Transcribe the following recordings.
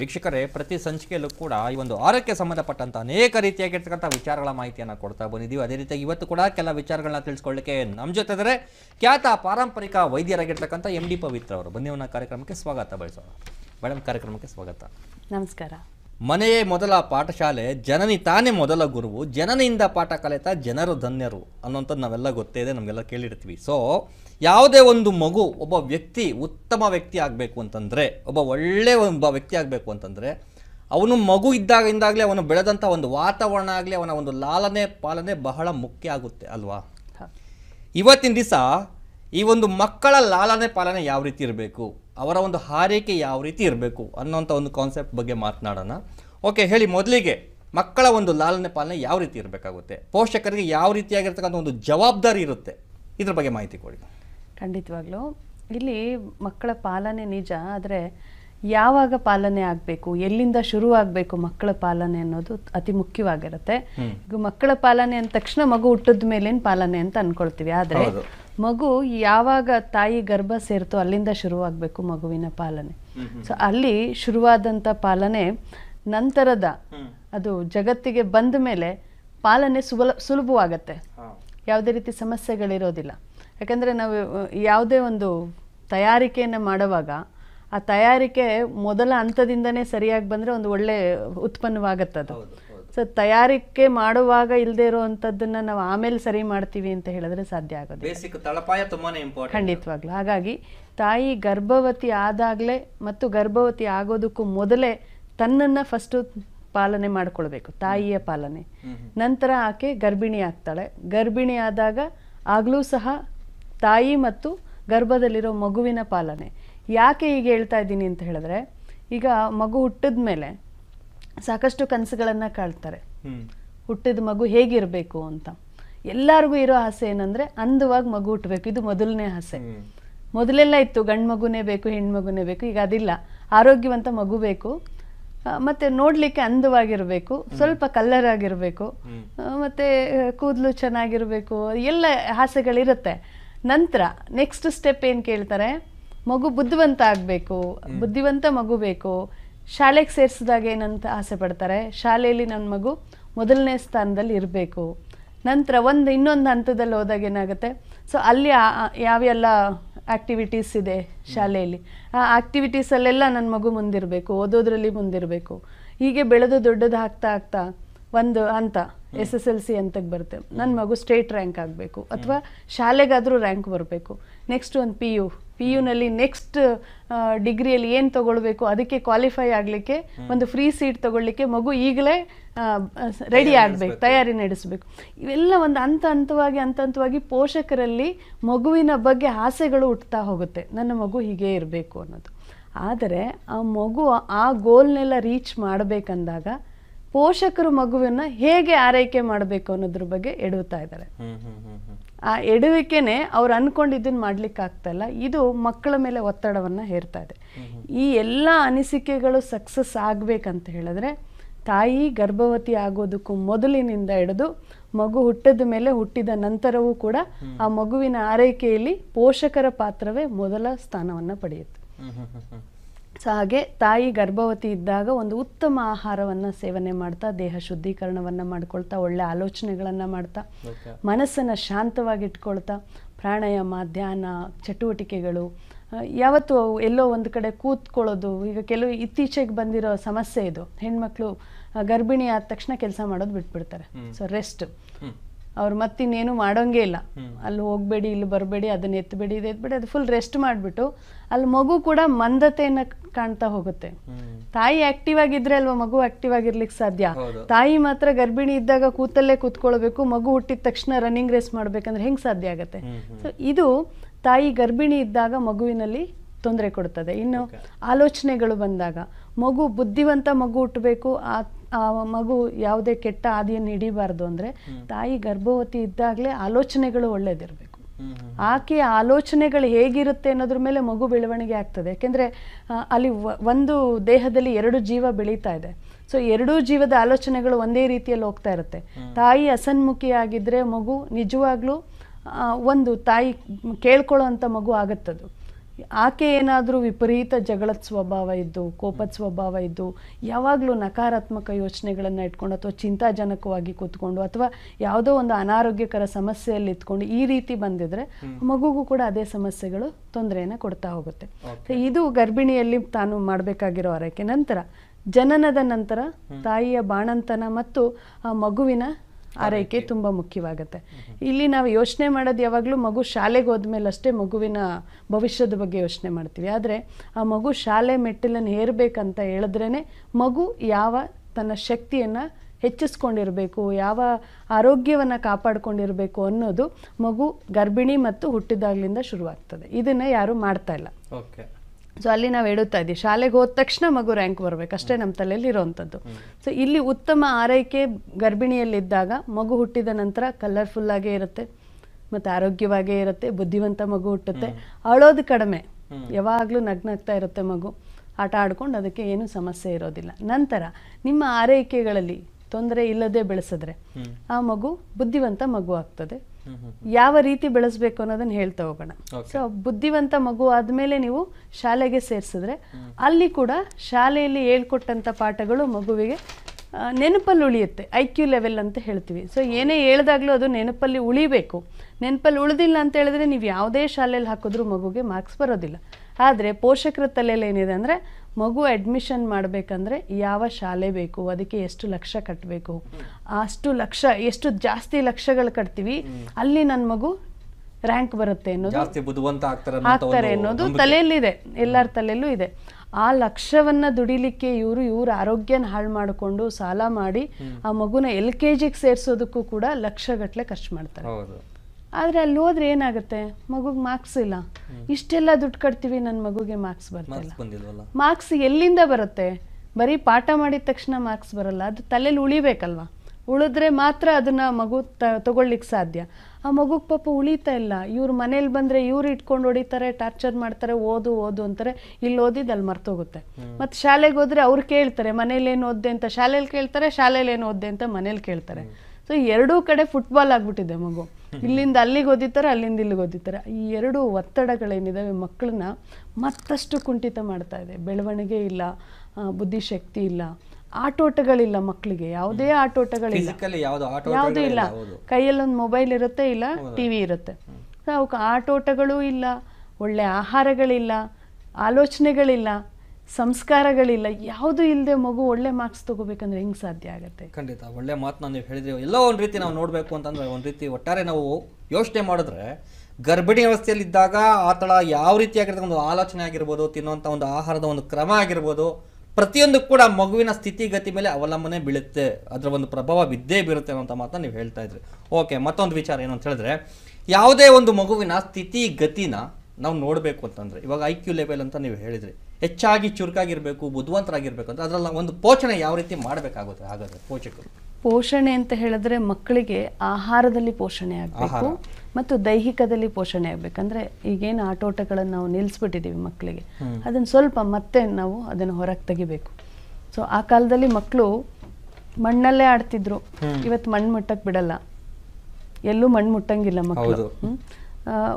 ವೀಕ್ಷಕರೇ ಪ್ರತಿ ಸಂಚಿಕೆಯಲ್ಲೂ ಕೂಡ ಈ ಒಂದು ಆರೋಗ್ಯ ಸಂಬಂಧಪಟ್ಟಂಥ ಅನೇಕ ರೀತಿಯಾಗಿರ್ತಕ್ಕಂಥ ವಿಚಾರಗಳ ಮಾಹಿತಿಯನ್ನು ಕೊಡ್ತಾ ಬಂದಿದ್ದೀವಿ ಅದೇ ರೀತಿಯಾಗಿ ಇವತ್ತು ಕೂಡ ಕೆಲ ವಿಚಾರಗಳನ್ನ ತಿಳಿಸ್ಕೊಳ್ಳಿಕ್ಕೆ ನಮ್ಮ ಜೊತೆ ಖ್ಯಾತ ಪಾರಂಪರಿಕ ವೈದ್ಯರಾಗಿರ್ತಕ್ಕಂಥ ಎಂ ಡಿ ಪವಿತ್ರ ಅವರು ಬನ್ನಿ ಕಾರ್ಯಕ್ರಮಕ್ಕೆ ಸ್ವಾಗತ ಬಯಸೋಣ ಮೇಡಮ್ ಕಾರ್ಯಕ್ರಮಕ್ಕೆ ಸ್ವಾಗತ ನಮಸ್ಕಾರ ಮನೆಯೇ ಮೊದಲ ಪಾಠಶಾಲೆ ಜನನಿ ತಾನೇ ಮೊದಲ ಗುರುವು ಜನನಿಯಿಂದ ಪಾಠ ಕಲಿತ ಜನರು ಧನ್ಯರು ಅನ್ನೋಂಥದ್ದು ನಾವೆಲ್ಲ ಗೊತ್ತೇ ಇದೆ ನಮಗೆಲ್ಲ ಕೇಳಿರ್ತೀವಿ ಸೊ ಯಾವುದೇ ಒಂದು ಮಗು ಒಬ್ಬ ವ್ಯಕ್ತಿ ಉತ್ತಮ ವ್ಯಕ್ತಿ ಆಗಬೇಕು ಅಂತಂದರೆ ಒಬ್ಬ ಒಳ್ಳೆಯ ಒಬ್ಬ ವ್ಯಕ್ತಿ ಆಗಬೇಕು ಅಂತಂದರೆ ಅವನು ಮಗು ಇದ್ದಾಗಿಂದಾಗಲೇ ಅವನು ಬೆಳೆದಂಥ ಒಂದು ವಾತಾವರಣ ಆಗಲಿ ಅವನ ಒಂದು ಲಾಲನೆ ಪಾಲನೆ ಬಹಳ ಮುಖ್ಯ ಆಗುತ್ತೆ ಅಲ್ವಾ ಇವತ್ತಿನ ದಿವಸ ಈ ಒಂದು ಮಕ್ಕಳ ಲಾಲನೆ ಪಾಲನೆ ಯಾವ ರೀತಿ ಇರಬೇಕು ಅವರ ಒಂದು ಹಾರೈಕೆ ಯಾವ ರೀತಿ ಇರಬೇಕು ಅನ್ನೋಂಥ ಒಂದು ಕಾನ್ಸೆಪ್ಟ್ ಬಗ್ಗೆ ಮಾತನಾಡೋಣ ಓಕೆ ಹೇಳಿ ಮೊದಲಿಗೆ ಮಕ್ಕಳ ಒಂದು ಲಾಲನೆ ಪಾಲನೆ ಯಾವ ರೀತಿ ಇರಬೇಕಾಗುತ್ತೆ ಪೋಷಕರಿಗೆ ಯಾವ ರೀತಿಯಾಗಿರ್ತಕ್ಕಂಥ ಒಂದು ಜವಾಬ್ದಾರಿ ಇರುತ್ತೆ ಇದ್ರ ಬಗ್ಗೆ ಮಾಹಿತಿ ಕೊಡಿ ಖಂಡಿತವಾಗ್ಲೂ ಇಲ್ಲಿ ಮಕ್ಕಳ ಪಾಲನೆ ನಿಜ ಆದರೆ ಯಾವಾಗ ಪಾಲನೆ ಆಗಬೇಕು ಎಲ್ಲಿಂದ ಶುರು ಆಗಬೇಕು ಮಕ್ಕಳ ಪಾಲನೆ ಅನ್ನೋದು ಅತಿ ಮುಖ್ಯವಾಗಿರುತ್ತೆ ಈಗ ಮಕ್ಕಳ ಪಾಲನೆ ಅಂದ ತಕ್ಷಣ ಮಗು ಹುಟ್ಟಿದ ಮೇಲೇನು ಪಾಲನೆ ಅಂತ ಅನ್ಕೊಳ್ತೀವಿ ಆದರೆ ಮಗು ಯಾವಾಗ ತಾಯಿ ಗರ್ಭ ಸೇರ್ತೋ ಅಲ್ಲಿಂದ ಶುರುವಾಗಬೇಕು ಮಗುವಿನ ಪಾಲನೆ ಸೊ ಅಲ್ಲಿ ಶುರುವಾದಂಥ ಪಾಲನೆ ನಂತರದ ಅದು ಜಗತ್ತಿಗೆ ಬಂದ ಮೇಲೆ ಪಾಲನೆ ಸುಲ ಸುಲಭವಾಗತ್ತೆ ಯಾವುದೇ ರೀತಿ ಸಮಸ್ಯೆಗಳಿರೋದಿಲ್ಲ ಯಾಕಂದರೆ ನಾವು ಯಾವುದೇ ಒಂದು ತಯಾರಿಕೆಯನ್ನು ಮಾಡುವಾಗ ಆ ತಯಾರಿಕೆ ಮೊದಲ ಹಂತದಿಂದನೇ ಸರಿಯಾಗಿ ಬಂದರೆ ಒಂದು ಒಳ್ಳೆ ಅದು ಸೊ ತಯಾರಿಕೆ ಮಾಡುವಾಗ ಇಲ್ಲದೆ ಅಂಥದ್ದನ್ನು ನಾವು ಆಮೇಲೆ ಸರಿ ಮಾಡ್ತೀವಿ ಅಂತ ಹೇಳಿದ್ರೆ ಸಾಧ್ಯ ಆಗೋದು ಬೇಸಿಕ್ ತಳಪಾಯ ತುಂಬಾನೇ ಇಂಪಾರ್ಟೆಂಟ್ ಹಾಗಾಗಿ ತಾಯಿ ಗರ್ಭವತಿ ಆದಾಗಲೇ ಮತ್ತು ಗರ್ಭವತಿ ಆಗೋದಕ್ಕೂ ಮೊದಲೇ ತನ್ನನ್ನು ಫಸ್ಟು ಪಾಲನೆ ಮಾಡ್ಕೊಳ್ಬೇಕು ತಾಯಿಯ ಪಾಲನೆ ನಂತರ ಆಕೆ ಗರ್ಭಿಣಿ ಆಗ್ತಾಳೆ ಗರ್ಭಿಣಿ ಆದಾಗ ಆಗಲೂ ಸಹ ತಾಯಿ ಮತ್ತು ಗರ್ಭದಲ್ಲಿರೋ ಮಗುವಿನ ಪಾಲನೆ ಯಾಕೆ ಈಗ ಹೇಳ್ತಾ ಇದ್ದೀನಿ ಅಂತ ಹೇಳಿದ್ರೆ ಈಗ ಮಗು ಹುಟ್ಟಿದ ಮೇಲೆ ಸಾಕಷ್ಟು ಕನಸುಗಳನ್ನ ಕಾಳ್ತಾರೆ ಹುಟ್ಟಿದ ಮಗು ಹೇಗಿರಬೇಕು ಅಂತ ಎಲ್ಲರಿಗೂ ಇರೋ ಆಸೆ ಏನಂದ್ರೆ ಅಂದವಾಗಿ ಮಗು ಹುಟ್ಟಬೇಕು ಇದು ಮೊದಲನೇ ಆಸೆ ಮೊದಲೆಲ್ಲ ಇತ್ತು ಗಂಡು ಮಗುನೇ ಬೇಕು ಹೆಣ್ಮಗುನೇ ಬೇಕು ಈಗ ಅದಿಲ್ಲ ಆರೋಗ್ಯವಂತ ಮಗು ಬೇಕು ಮತ್ತೆ ನೋಡ್ಲಿಕ್ಕೆ ಅಂದವಾಗಿರಬೇಕು ಸ್ವಲ್ಪ ಕಲ್ಲರ್ ಆಗಿರಬೇಕು ಮತ್ತೆ ಕೂದಲು ಚೆನ್ನಾಗಿರಬೇಕು ಎಲ್ಲ ಆಸೆಗಳಿರುತ್ತೆ ನಂತರ ನೆಕ್ಸ್ಟ್ ಸ್ಟೆಪ್ ಏನು ಕೇಳ್ತಾರೆ ಮಗು ಬುದ್ಧಿವಂತ ಆಗಬೇಕು ಬುದ್ಧಿವಂತ ಮಗು ಬೇಕು ಶಾಲೆಗೆ ಸೇರಿಸಿದಾಗ ಏನಂತ ಆಸೆ ಪಡ್ತಾರೆ ಶಾಲೆಯಲ್ಲಿ ನನ್ನ ಮಗು ಮೊದಲನೇ ಸ್ಥಾನದಲ್ಲಿ ಇರಬೇಕು ನಂತರ ಒಂದು ಇನ್ನೊಂದು ಹಂತದಲ್ಲಿ ಹೋದಾಗ ಏನಾಗುತ್ತೆ ಸೊ ಅಲ್ಲಿ ಯಾವೆಲ್ಲ ಆ್ಯಕ್ಟಿವಿಟೀಸ್ ಇದೆ ಶಾಲೆಯಲ್ಲಿ ಆ ಆಕ್ಟಿವಿಟೀಸಲ್ಲೆಲ್ಲ ನನ್ನ ಮಗು ಮುಂದಿರಬೇಕು ಓದೋದ್ರಲ್ಲಿ ಮುಂದಿರಬೇಕು ಹೀಗೆ ಬೆಳೆದು ದೊಡ್ಡದು ಆಗ್ತಾ ಆಗ್ತಾ ಒಂದು ಹಂತ ಎಸ್ ಎಸ್ ಎಲ್ ಸಿ ಹಂತಕ್ಕೆ ಬರುತ್ತೆ ನನ್ನ ಮಗು ಸ್ಟೇಟ್ ರ್ಯಾಂಕ್ ಆಗಬೇಕು ಅಥವಾ ಶಾಲೆಗಾದರೂ ರ್ಯಾಂಕ್ ಬರಬೇಕು ನೆಕ್ಸ್ಟ್ ಒಂದು ಪಿ ಯು ಪಿ ಯುನಲ್ಲಿ ನೆಕ್ಸ್ಟ್ ಡಿಗ್ರಿಯಲ್ಲಿ ಏನು ತಗೊಳ್ಬೇಕು ಅದಕ್ಕೆ ಕ್ವಾಲಿಫೈ ಆಗಲಿಕ್ಕೆ ಒಂದು ಫ್ರೀ ಸೀಟ್ ತಗೊಳ್ಳಿಕ್ಕೆ ಮಗು ಈಗಲೇ ರೆಡಿ ಆಗಬೇಕು ತಯಾರಿ ನಡೆಸಬೇಕು ಇವೆಲ್ಲ ಒಂದು ಹಂತ ಹಂತವಾಗಿ ಹಂತ ಹಂತವಾಗಿ ಪೋಷಕರಲ್ಲಿ ಮಗುವಿನ ಬಗ್ಗೆ ಆಸೆಗಳು ಹುಟ್ಟುತ್ತಾ ಹೋಗುತ್ತೆ ನನ್ನ ಮಗು ಹೀಗೆ ಇರಬೇಕು ಅನ್ನೋದು ಆದರೆ ಆ ಮಗು ಆ ಗೋಲ್ನೆಲ್ಲ ರೀಚ್ ಮಾಡಬೇಕಂದಾಗ ಪೋಷಕರು ಮಗುವನ್ನ ಹೇಗೆ ಆರೈಕೆ ಮಾಡಬೇಕು ಅನ್ನೋದ್ರ ಬಗ್ಗೆ ಎಡುತ್ತಾ ಇದ್ದಾರೆ ಆ ಎಡುವಿಕೆನೆ ಅವ್ರು ಅನ್ಕೊಂಡಿದ್ದನ್ನ ಮಾಡ್ಲಿಕ್ಕೆ ಆಗ್ತಾ ಇಲ್ಲ ಇದು ಮಕ್ಕಳ ಮೇಲೆ ಒತ್ತಡವನ್ನ ಹೇರ್ತಾ ಇದೆ ಈ ಎಲ್ಲ ಅನಿಸಿಕೆಗಳು ಸಕ್ಸಸ್ ಆಗ್ಬೇಕಂತ ಹೇಳಿದ್ರೆ ತಾಯಿ ಗರ್ಭವತಿ ಆಗೋದಕ್ಕೂ ಮೊದಲಿನಿಂದ ಹಿಡಿದು ಮಗು ಹುಟ್ಟಿದ ಮೇಲೆ ಹುಟ್ಟಿದ ನಂತರವೂ ಕೂಡ ಆ ಮಗುವಿನ ಆರೈಕೆಯಲ್ಲಿ ಪೋಷಕರ ಪಾತ್ರವೇ ಮೊದಲ ಸ್ಥಾನವನ್ನ ಪಡೆಯುತ್ತೆ ಸೊ ಹಾಗೆ ತಾಯಿ ಗರ್ಭವತಿ ಇದ್ದಾಗ ಒಂದು ಉತ್ತಮ ಆಹಾರವನ್ನು ಸೇವನೆ ಮಾಡ್ತಾ ದೇಹ ಶುದ್ಧೀಕರಣವನ್ನು ಮಾಡ್ಕೊಳ್ತಾ ಒಳ್ಳೆ ಆಲೋಚನೆಗಳನ್ನು ಮಾಡ್ತಾ ಮನಸ್ಸನ್ನು ಶಾಂತವಾಗಿಟ್ಕೊಳ್ತಾ ಪ್ರಾಣಾಯಾಮ ಧ್ಯಾನ ಚಟುವಟಿಕೆಗಳು ಯಾವತ್ತು ಎಲ್ಲೋ ಒಂದು ಕಡೆ ಕೂತ್ಕೊಳ್ಳೋದು ಈಗ ಕೆಲವು ಇತ್ತೀಚೆಗೆ ಬಂದಿರೋ ಸಮಸ್ಯೆ ಇದು ಹೆಣ್ಮಕ್ಳು ಗರ್ಭಿಣಿ ಆದ ತಕ್ಷಣ ಕೆಲಸ ಮಾಡೋದು ಬಿಟ್ಬಿಡ್ತಾರೆ ಸೊ ರೆಸ್ಟ್ ಅವ್ರು ಮತ್ತಿನ್ನೇನು ಮಾಡೋಂಗೇ ಇಲ್ಲ ಅಲ್ಲಿ ಹೋಗ್ಬೇಡಿ ಇಲ್ಲಿ ಬರಬೇಡಿ ಅದನ್ನ ಎತ್ತಬೇಡಿ ಇದು ಎತ್ಬೇಡಿ ಅದು ಫುಲ್ ರೆಸ್ಟ್ ಮಾಡಿಬಿಟ್ಟು ಅಲ್ಲಿ ಮಗು ಕೂಡ ಮಂದತೆಯನ್ನು ಕಾಣ್ತಾ ಹೋಗುತ್ತೆ ತಾಯಿ ಆಕ್ಟಿವ್ ಆಗಿದ್ರೆ ಅಲ್ವಾ ಮಗು ಆಕ್ಟಿವ್ ಆಗಿರ್ಲಿಕ್ಕೆ ಸಾಧ್ಯ ತಾಯಿ ಮಾತ್ರ ಗರ್ಭಿಣಿ ಇದ್ದಾಗ ಕೂತಲ್ಲೇ ಕೂತ್ಕೊಳ್ಬೇಕು ಮಗು ಹುಟ್ಟಿದ ತಕ್ಷಣ ರನ್ನಿಂಗ್ ರೇಸ್ ಮಾಡ್ಬೇಕಂದ್ರೆ ಹೆಂಗೆ ಸಾಧ್ಯ ಆಗುತ್ತೆ ಸೊ ಇದು ತಾಯಿ ಗರ್ಭಿಣಿ ಇದ್ದಾಗ ಮಗುವಿನಲ್ಲಿ ತೊಂದರೆ ಕೊಡ್ತದೆ ಇನ್ನು ಆಲೋಚನೆಗಳು ಬಂದಾಗ ಮಗು ಬುದ್ಧಿವಂತ ಮಗು ಹುಟ್ಟಬೇಕು ಆ ಆ ಮಗು ಯಾವುದೇ ಕೆಟ್ಟ ಹಾದಿಯನ್ನು ಹಿಡಿಬಾರ್ದು ಅಂದ್ರೆ ತಾಯಿ ಗರ್ಭವತಿ ಇದ್ದಾಗಲೇ ಆಲೋಚನೆಗಳು ಒಳ್ಳೇದಿರಬೇಕು ಆಕೆಯ ಆಲೋಚನೆಗಳು ಹೇಗಿರುತ್ತೆ ಅನ್ನೋದ್ರ ಮೇಲೆ ಮಗು ಬೆಳವಣಿಗೆ ಆಗ್ತದೆ ಯಾಕೆಂದ್ರೆ ಅಲ್ಲಿ ಒಂದು ದೇಹದಲ್ಲಿ ಎರಡು ಜೀವ ಬೆಳೀತಾ ಇದೆ ಸೊ ಎರಡೂ ಜೀವದ ಆಲೋಚನೆಗಳು ಒಂದೇ ರೀತಿಯಲ್ಲಿ ಹೋಗ್ತಾ ಇರುತ್ತೆ ತಾಯಿ ಅಸನ್ಮುಖಿಯಾಗಿದ್ರೆ ಮಗು ನಿಜವಾಗ್ಲೂ ಒಂದು ತಾಯಿ ಕೇಳ್ಕೊಳ್ಳೋ ಅಂತ ಮಗು ಆಗುತ್ತದು ಆಕೆ ಏನಾದರೂ ವಿಪರೀತ ಜಗಳದ ಸ್ವಭಾವ ಇದ್ದು ಕೋಪದ ಸ್ವಭಾವ ಇದ್ದು ಯಾವಾಗಲೂ ನಕಾರಾತ್ಮಕ ಯೋಚನೆಗಳನ್ನು ಇಟ್ಕೊಂಡು ಅಥವಾ ಚಿಂತಾಜನಕವಾಗಿ ಕೂತ್ಕೊಂಡು ಅಥವಾ ಯಾವುದೋ ಒಂದು ಅನಾರೋಗ್ಯಕರ ಸಮಸ್ಯೆಯಲ್ಲಿ ಇತ್ಕೊಂಡು ಈ ರೀತಿ ಬಂದಿದ್ರೆ ಮಗುಗೂ ಕೂಡ ಅದೇ ಸಮಸ್ಯೆಗಳು ತೊಂದರೆಯನ್ನು ಕೊಡ್ತಾ ಹೋಗುತ್ತೆ ಇದು ಗರ್ಭಿಣಿಯಲ್ಲಿ ತಾನು ಮಾಡಬೇಕಾಗಿರೋ ಆರೈಕೆ ನಂತರ ಜನನದ ನಂತರ ತಾಯಿಯ ಬಾಣಂತನ ಮತ್ತು ಆ ಮಗುವಿನ ಆರೈಕೆ ತುಂಬ ಮುಖ್ಯವಾಗುತ್ತೆ ಇಲ್ಲಿ ನಾವು ಯೋಚನೆ ಮಾಡೋದು ಯಾವಾಗಲೂ ಮಗು ಶಾಲೆಗೆ ಹೋದ್ಮೇಲೆ ಅಷ್ಟೇ ಮಗುವಿನ ಭವಿಷ್ಯದ ಬಗ್ಗೆ ಯೋಚನೆ ಮಾಡ್ತೀವಿ ಆದರೆ ಆ ಮಗು ಶಾಲೆ ಮೆಟ್ಟಿಲನ್ನು ಏರಬೇಕಂತ ಹೇಳಿದ್ರೇ ಮಗು ಯಾವ ತನ್ನ ಶಕ್ತಿಯನ್ನು ಹೆಚ್ಚಿಸ್ಕೊಂಡಿರಬೇಕು ಯಾವ ಆರೋಗ್ಯವನ್ನು ಕಾಪಾಡ್ಕೊಂಡಿರಬೇಕು ಅನ್ನೋದು ಮಗು ಗರ್ಭಿಣಿ ಮತ್ತು ಹುಟ್ಟಿದಾಗಲಿಂದ ಶುರುವಾಗ್ತದೆ ಇದನ್ನು ಯಾರೂ ಮಾಡ್ತಾ ಇಲ್ಲ ಓಕೆ ಸೊ ಅಲ್ಲಿ ನಾವು ಹೇಳುತ್ತಾ ಇದ್ದೀವಿ ಶಾಲೆಗೆ ಹೋದ ತಕ್ಷಣ ಮಗು ರ್ಯಾಂಕ್ ಬರಬೇಕು ಅಷ್ಟೇ ನಮ್ಮ ತಲೆಯಲ್ಲಿ ಇರೋವಂಥದ್ದು ಸೊ ಇಲ್ಲಿ ಉತ್ತಮ ಆರೈಕೆ ಗರ್ಭಿಣಿಯಲ್ಲಿದ್ದಾಗ ಮಗು ಹುಟ್ಟಿದ ನಂತರ ಆಗೇ ಇರುತ್ತೆ ಮತ್ತು ಆರೋಗ್ಯವಾಗೇ ಇರುತ್ತೆ ಬುದ್ಧಿವಂತ ಮಗು ಹುಟ್ಟುತ್ತೆ ಅಳೋದು ಕಡಿಮೆ ಯಾವಾಗಲೂ ನಗ್ನಾಗ್ತಾ ಇರುತ್ತೆ ಮಗು ಆಟ ಆಡ್ಕೊಂಡು ಅದಕ್ಕೆ ಏನೂ ಸಮಸ್ಯೆ ಇರೋದಿಲ್ಲ ನಂತರ ನಿಮ್ಮ ಆರೈಕೆಗಳಲ್ಲಿ ತೊಂದರೆ ಇಲ್ಲದೆ ಬೆಳೆಸಿದ್ರೆ ಆ ಮಗು ಬುದ್ಧಿವಂತ ಮಗು ಆಗ್ತದೆ ಯಾವ ರೀತಿ ಬೆಳೆಸಬೇಕು ಅನ್ನೋದನ್ನ ಹೇಳ್ತಾ ಹೋಗೋಣ ಸೊ ಬುದ್ಧಿವಂತ ಮಗು ಆದ್ಮೇಲೆ ನೀವು ಶಾಲೆಗೆ ಸೇರಿಸಿದ್ರೆ ಅಲ್ಲಿ ಕೂಡ ಶಾಲೆಯಲ್ಲಿ ಹೇಳ್ಕೊಟ್ಟಂತ ಪಾಠಗಳು ಮಗುವಿಗೆ ನೆನಪಲ್ಲಿ ಉಳಿಯುತ್ತೆ ಐ ಕ್ಯೂ ಲೆವೆಲ್ ಅಂತ ಹೇಳ್ತೀವಿ ಸೊ ಏನೇ ಹೇಳ್ದಾಗ್ಲೂ ಅದು ನೆನಪಲ್ಲಿ ಉಳಿಬೇಕು ನೆನಪಲ್ಲಿ ಉಳಿದಿಲ್ಲ ಅಂತ ಹೇಳಿದ್ರೆ ನೀವು ಯಾವುದೇ ಶಾಲೆಯಲ್ಲಿ ಹಾಕಿದ್ರು ಮಗುಗೆ ಮಾರ್ಕ್ಸ್ ಬರೋದಿಲ್ಲ ಆದರೆ ಪೋಷಕರ ತಲೆಯಲ್ಲಿ ಏನಿದೆ ಅಂದರೆ ಮಗು ಅಡ್ಮಿಷನ್ ಮಾಡಬೇಕಂದ್ರೆ ಯಾವ ಶಾಲೆ ಬೇಕು ಅದಕ್ಕೆ ಎಷ್ಟು ಲಕ್ಷ ಕಟ್ಟಬೇಕು ಅಷ್ಟು ಲಕ್ಷ ಎಷ್ಟು ಜಾಸ್ತಿ ಲಕ್ಷಗಳು ಕಟ್ತೀವಿ ಅಲ್ಲಿ ನನ್ನ ಮಗು ರ್ಯಾಂಕ್ ಬರುತ್ತೆ ಅನ್ನೋದು ಆಗ್ತಾರೆ ಅನ್ನೋದು ತಲೆಯಲ್ಲಿದೆ ಎಲ್ಲರ ತಲೆಯಲ್ಲೂ ಇದೆ ಆ ಲಕ್ಷವನ್ನ ದುಡಿಲಿಕ್ಕೆ ಇವರು ಇವ್ರ ಆರೋಗ್ಯನ ಹಾಳು ಮಾಡಿಕೊಂಡು ಸಾಲ ಮಾಡಿ ಆ ಮಗುನ ಎಲ್ ಕೆ ಜಿಗೆ ಸೇರ್ಸೋದಕ್ಕೂ ಕೂಡ ಲಕ್ಷಗಟ್ಟಲೆ ಖರ್ಚು ಮಾಡ್ತಾರೆ ಆದರೆ ಅಲ್ಲಿ ಹೋದ್ರೆ ಏನಾಗುತ್ತೆ ಮಗುಗೆ ಮಾರ್ಕ್ಸ್ ಇಲ್ಲ ಇಷ್ಟೆಲ್ಲ ದುಡ್ಡು ಕಟ್ತೀವಿ ನನ್ನ ಮಗುಗೆ ಮಾರ್ಕ್ಸ್ ಬರ್ತಿಲ್ಲ ಮಾರ್ಕ್ಸ್ ಎಲ್ಲಿಂದ ಬರುತ್ತೆ ಬರೀ ಪಾಠ ಮಾಡಿದ ತಕ್ಷಣ ಮಾರ್ಕ್ಸ್ ಬರಲ್ಲ ಅದು ತಲೆಯಲ್ಲಿ ಉಳಿಬೇಕಲ್ವಾ ಉಳಿದ್ರೆ ಮಾತ್ರ ಅದನ್ನ ಮಗು ತ ತೊಗೊಳ್ಲಿಕ್ಕೆ ಸಾಧ್ಯ ಆ ಮಗುಗೆ ಪಾಪ ಉಳಿತಾ ಇಲ್ಲ ಇವ್ರ ಮನೇಲಿ ಬಂದರೆ ಇವ್ರು ಇಟ್ಕೊಂಡು ಹೊಡಿತಾರೆ ಟಾರ್ಚರ್ ಮಾಡ್ತಾರೆ ಓದು ಓದು ಅಂತಾರೆ ಇಲ್ಲಿ ಓದಿದ್ದು ಅಲ್ಲಿ ಮರ್ತೋಗುತ್ತೆ ಮತ್ತೆ ಶಾಲೆಗೆ ಹೋದ್ರೆ ಅವ್ರು ಕೇಳ್ತಾರೆ ಮನೇಲಿ ಏನು ಓದ್ದೆ ಅಂತ ಶಾಲೆಯಲ್ಲಿ ಕೇಳ್ತಾರೆ ಶಾಲೆಯಲ್ಲಿ ಏನು ಓದ್ದೆ ಅಂತ ಮನೇಲಿ ಕೇಳ್ತಾರೆ ಸೊ ಎರಡೂ ಕಡೆ ಫುಟ್ಬಾಲ್ ಆಗ್ಬಿಟ್ಟಿದೆ ಮಗು ಇಲ್ಲಿಂದ ಅಲ್ಲಿಗೆ ಓದಿತಾರೆ ಅಲ್ಲಿಂದ ಇಲ್ಲಿಗೆ ಓದಿತಾರೆ ಈ ಎರಡು ಒತ್ತಡಗಳೇನಿದಾವೆ ಮಕ್ಕಳನ್ನ ಮತ್ತಷ್ಟು ಕುಂಠಿತ ಮಾಡ್ತಾ ಇದೆ ಬೆಳವಣಿಗೆ ಇಲ್ಲ ಬುದ್ಧಿಶಕ್ತಿ ಇಲ್ಲ ಆಟೋಟಗಳಿಲ್ಲ ಮಕ್ಕಳಿಗೆ ಯಾವುದೇ ಆಟೋಟಗಳಿಲ್ಲ ಯಾವುದೂ ಇಲ್ಲ ಕೈಯಲ್ಲೊಂದು ಮೊಬೈಲ್ ಇರುತ್ತೆ ಇಲ್ಲ ಟಿವಿ ಇರುತ್ತೆ ಅವಕ್ಕೆ ಆಟೋಟಗಳೂ ಇಲ್ಲ ಒಳ್ಳೆ ಆಹಾರಗಳಿಲ್ಲ ಆಲೋಚನೆಗಳಿಲ್ಲ ಸಂಸ್ಕಾರಗಳಿಲ್ಲ ಯಾವುದು ಇಲ್ಲದೆ ಮಗು ಒಳ್ಳೆ ಮಾರ್ಕ್ಸ್ ತಗೋಬೇಕಂದ್ರೆ ಹೆಂಗೆ ಸಾಧ್ಯ ಆಗುತ್ತೆ ಖಂಡಿತ ಒಳ್ಳೆ ಮಾತನ್ನ ನೀವು ಹೇಳಿದ್ರಿ ಎಲ್ಲ ಒಂದು ರೀತಿ ನಾವು ನೋಡಬೇಕು ಅಂತಂದ್ರೆ ಒಂದು ರೀತಿ ಒಟ್ಟಾರೆ ನಾವು ಯೋಚನೆ ಮಾಡಿದ್ರೆ ಗರ್ಭಿಣಿ ವ್ಯವಸ್ಥೆಯಲ್ಲಿ ಇದ್ದಾಗ ತಳ ಯಾವ ರೀತಿಯಾಗಿರ್ತಕ್ಕ ಒಂದು ಆಲೋಚನೆ ಆಗಿರ್ಬೋದು ತಿನ್ನುವಂಥ ಒಂದು ಆಹಾರದ ಒಂದು ಕ್ರಮ ಆಗಿರ್ಬೋದು ಪ್ರತಿಯೊಂದು ಕೂಡ ಮಗುವಿನ ಸ್ಥಿತಿಗತಿ ಮೇಲೆ ಅವಲಂಬನೆ ಬೀಳುತ್ತೆ ಅದರ ಒಂದು ಪ್ರಭಾವ ಬಿದ್ದೇ ಬೀರುತ್ತೆ ಅನ್ನೋಂಥ ಮಾತನ್ನ ನೀವು ಹೇಳ್ತಾ ಇದ್ರಿ ಓಕೆ ಮತ್ತೊಂದು ವಿಚಾರ ಏನು ಅಂತ ಹೇಳಿದ್ರೆ ಯಾವುದೇ ಒಂದು ಮಗುವಿನ ಸ್ಥಿತಿಗತಿನ ನಾವು ನೋಡಬೇಕು ಅಂತಂದರೆ ಇವಾಗ ಐ ಕ್ಯೂ ಲೆವೆಲ್ ಅಂತ ನೀವು ಹೇಳಿದ್ರಿ ಹೆಚ್ಚಾಗಿ ಚುರುಕಾಗಿರಬೇಕು ಬುದ್ಧಿವಂತರಾಗಿರ್ಬೇಕು ಅಂತ ಅದರಲ್ಲಿ ಒಂದು ಪೋಷಣೆ ಯಾವ ರೀತಿ ಮಾಡಬೇಕಾಗುತ್ತೆ ಹಾಗಾದ್ರೆ ಪೋಷಕರು ಪೋಷಣೆ ಅಂತ ಹೇಳಿದ್ರೆ ಮಕ್ಕಳಿಗೆ ಆಹಾರದಲ್ಲಿ ಪೋಷಣೆ ಆಗಬೇಕು ಮತ್ತು ದೈಹಿಕದಲ್ಲಿ ಪೋಷಣೆ ಆಗಬೇಕಂದ್ರೆ ಈಗೇನು ಆಟೋಟಗಳನ್ನು ನಾವು ನಿಲ್ಲಿಸ್ಬಿಟ್ಟಿದ್ದೀವಿ ಮಕ್ಕಳಿಗೆ ಅದನ್ನು ಸ್ವಲ್ಪ ಮತ್ತೆ ನಾವು ಅದನ್ನು ಹೊರಗೆ ತೆಗಿಬೇಕು ಸೊ ಆ ಕಾಲದಲ್ಲಿ ಮಕ್ಕಳು ಮಣ್ಣಲ್ಲೇ ಆಡ್ತಿದ್ರು ಇವತ್ತು ಮಣ್ಣು ಮುಟ್ಟಕ್ಕೆ ಬಿಡಲ್ಲ ಎಲ್ಲೂ ಮಣ್ಣು ಮುಟ್ಟಂಗಿಲ್ಲ ಮಕ್ಕಳು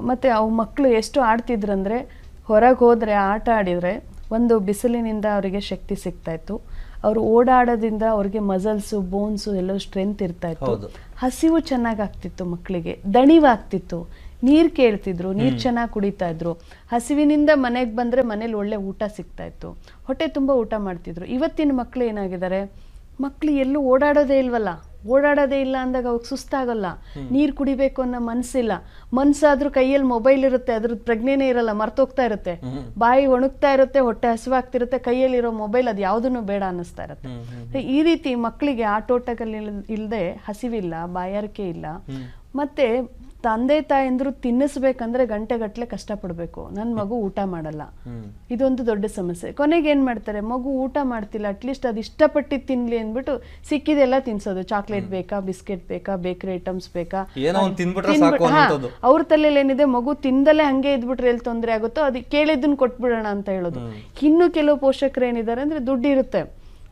ಮತ್ತು ಅವು ಮಕ್ಕಳು ಎಷ್ಟು ಆಡ್ತಿದ್ರಂದರೆ ಹೊರಗೆ ಹೋದರೆ ಆಟ ಆಡಿದರೆ ಒಂದು ಬಿಸಿಲಿನಿಂದ ಅವರಿಗೆ ಶಕ್ತಿ ಇತ್ತು ಅವರು ಓಡಾಡೋದ್ರಿಂದ ಅವ್ರಿಗೆ ಮಸಲ್ಸು ಬೋನ್ಸು ಎಲ್ಲ ಸ್ಟ್ರೆಂತ್ ಇರ್ತಾ ಇತ್ತು ಹಸಿವು ಚೆನ್ನಾಗಿ ಆಗ್ತಿತ್ತು ಮಕ್ಕಳಿಗೆ ದಣಿವಾಗ್ತಿತ್ತು ನೀರು ಕೇಳ್ತಿದ್ರು ನೀರು ಚೆನ್ನಾಗಿ ಕುಡಿತಾ ಇದ್ರು ಹಸಿವಿನಿಂದ ಮನೆಗೆ ಬಂದರೆ ಮನೇಲಿ ಒಳ್ಳೆ ಊಟ ಸಿಗ್ತಾ ಇತ್ತು ಹೊಟ್ಟೆ ತುಂಬ ಊಟ ಮಾಡ್ತಿದ್ರು ಇವತ್ತಿನ ಮಕ್ಕಳು ಏನಾಗಿದ್ದಾರೆ ಮಕ್ಕಳು ಎಲ್ಲೂ ಓಡಾಡೋದೇ ಇಲ್ವಲ್ಲ ಓಡಾಡೋದೇ ಇಲ್ಲ ಅಂದಾಗ ಅವಾಗ ಸುಸ್ತಾಗಲ್ಲ ನೀರು ಕುಡಿಬೇಕು ಅನ್ನೋ ಮನಸ್ಸಿಲ್ಲ ಮನ್ಸಾದ್ರೂ ಕೈಯಲ್ಲಿ ಮೊಬೈಲ್ ಇರುತ್ತೆ ಅದ್ರದ್ದು ಪ್ರಜ್ಞೆನೇ ಇರಲ್ಲ ಮರ್ತೋಗ್ತಾ ಇರುತ್ತೆ ಬಾಯಿ ಒಣಗ್ತಾ ಇರುತ್ತೆ ಹೊಟ್ಟೆ ಹಸಿವಾಗ್ತಿರುತ್ತೆ ಕೈಯಲ್ಲಿರೋ ಮೊಬೈಲ್ ಅದು ಯಾವುದನ್ನು ಬೇಡ ಅನ್ನಿಸ್ತಾ ಇರುತ್ತೆ ಈ ರೀತಿ ಮಕ್ಕಳಿಗೆ ಆಟೋಟಗಳಲ್ಲಿ ಇಲ್ಲದೆ ಹಸಿವಿಲ್ಲ ಬಾಯಾರಿಕೆ ಇಲ್ಲ ಮತ್ತೆ ತಂದೆ ತಾಯಂದ್ರು ತಿನ್ನಿಸ್ಬೇಕಂದ್ರೆ ಗಂಟೆಗಟ್ಟಲೆ ಕಷ್ಟಪಡಬೇಕು ನನ್ನ ಮಗು ಊಟ ಮಾಡಲ್ಲ ಇದೊಂದು ದೊಡ್ಡ ಸಮಸ್ಯೆ ಕೊನೆಗೆ ಏನು ಮಾಡ್ತಾರೆ ಮಗು ಊಟ ಮಾಡ್ತಿಲ್ಲ ಅಟ್ಲೀಸ್ಟ್ ಅದು ಇಷ್ಟಪಟ್ಟು ತಿನ್ಲಿ ಅಂದ್ಬಿಟ್ಟು ಸಿಕ್ಕಿದೆಲ್ಲ ತಿನ್ಸೋದು ಚಾಕ್ಲೇಟ್ ಬೇಕಾ ಬಿಸ್ಕೆಟ್ ಬೇಕಾ ಬೇಕರಿ ಐಟಮ್ಸ್ ಬೇಕಾ ಅವ್ರ ತಲೆಯಲ್ಲಿ ಏನಿದೆ ಮಗು ತಿಂದಲೇ ಹಂಗೆ ಇದ್ಬಿಟ್ರೆ ಎಲ್ಲಿ ತೊಂದರೆ ಆಗುತ್ತೋ ಅದ್ ಕೇಳಿದ್ನ ಕೊಟ್ಬಿಡೋಣ ಅಂತ ಹೇಳೋದು ಇನ್ನು ಕೆಲವು ಪೋಷಕರು ಏನಿದ್ದಾರೆ ಅಂದ್ರೆ ದುಡ್ಡಿರುತ್ತೆ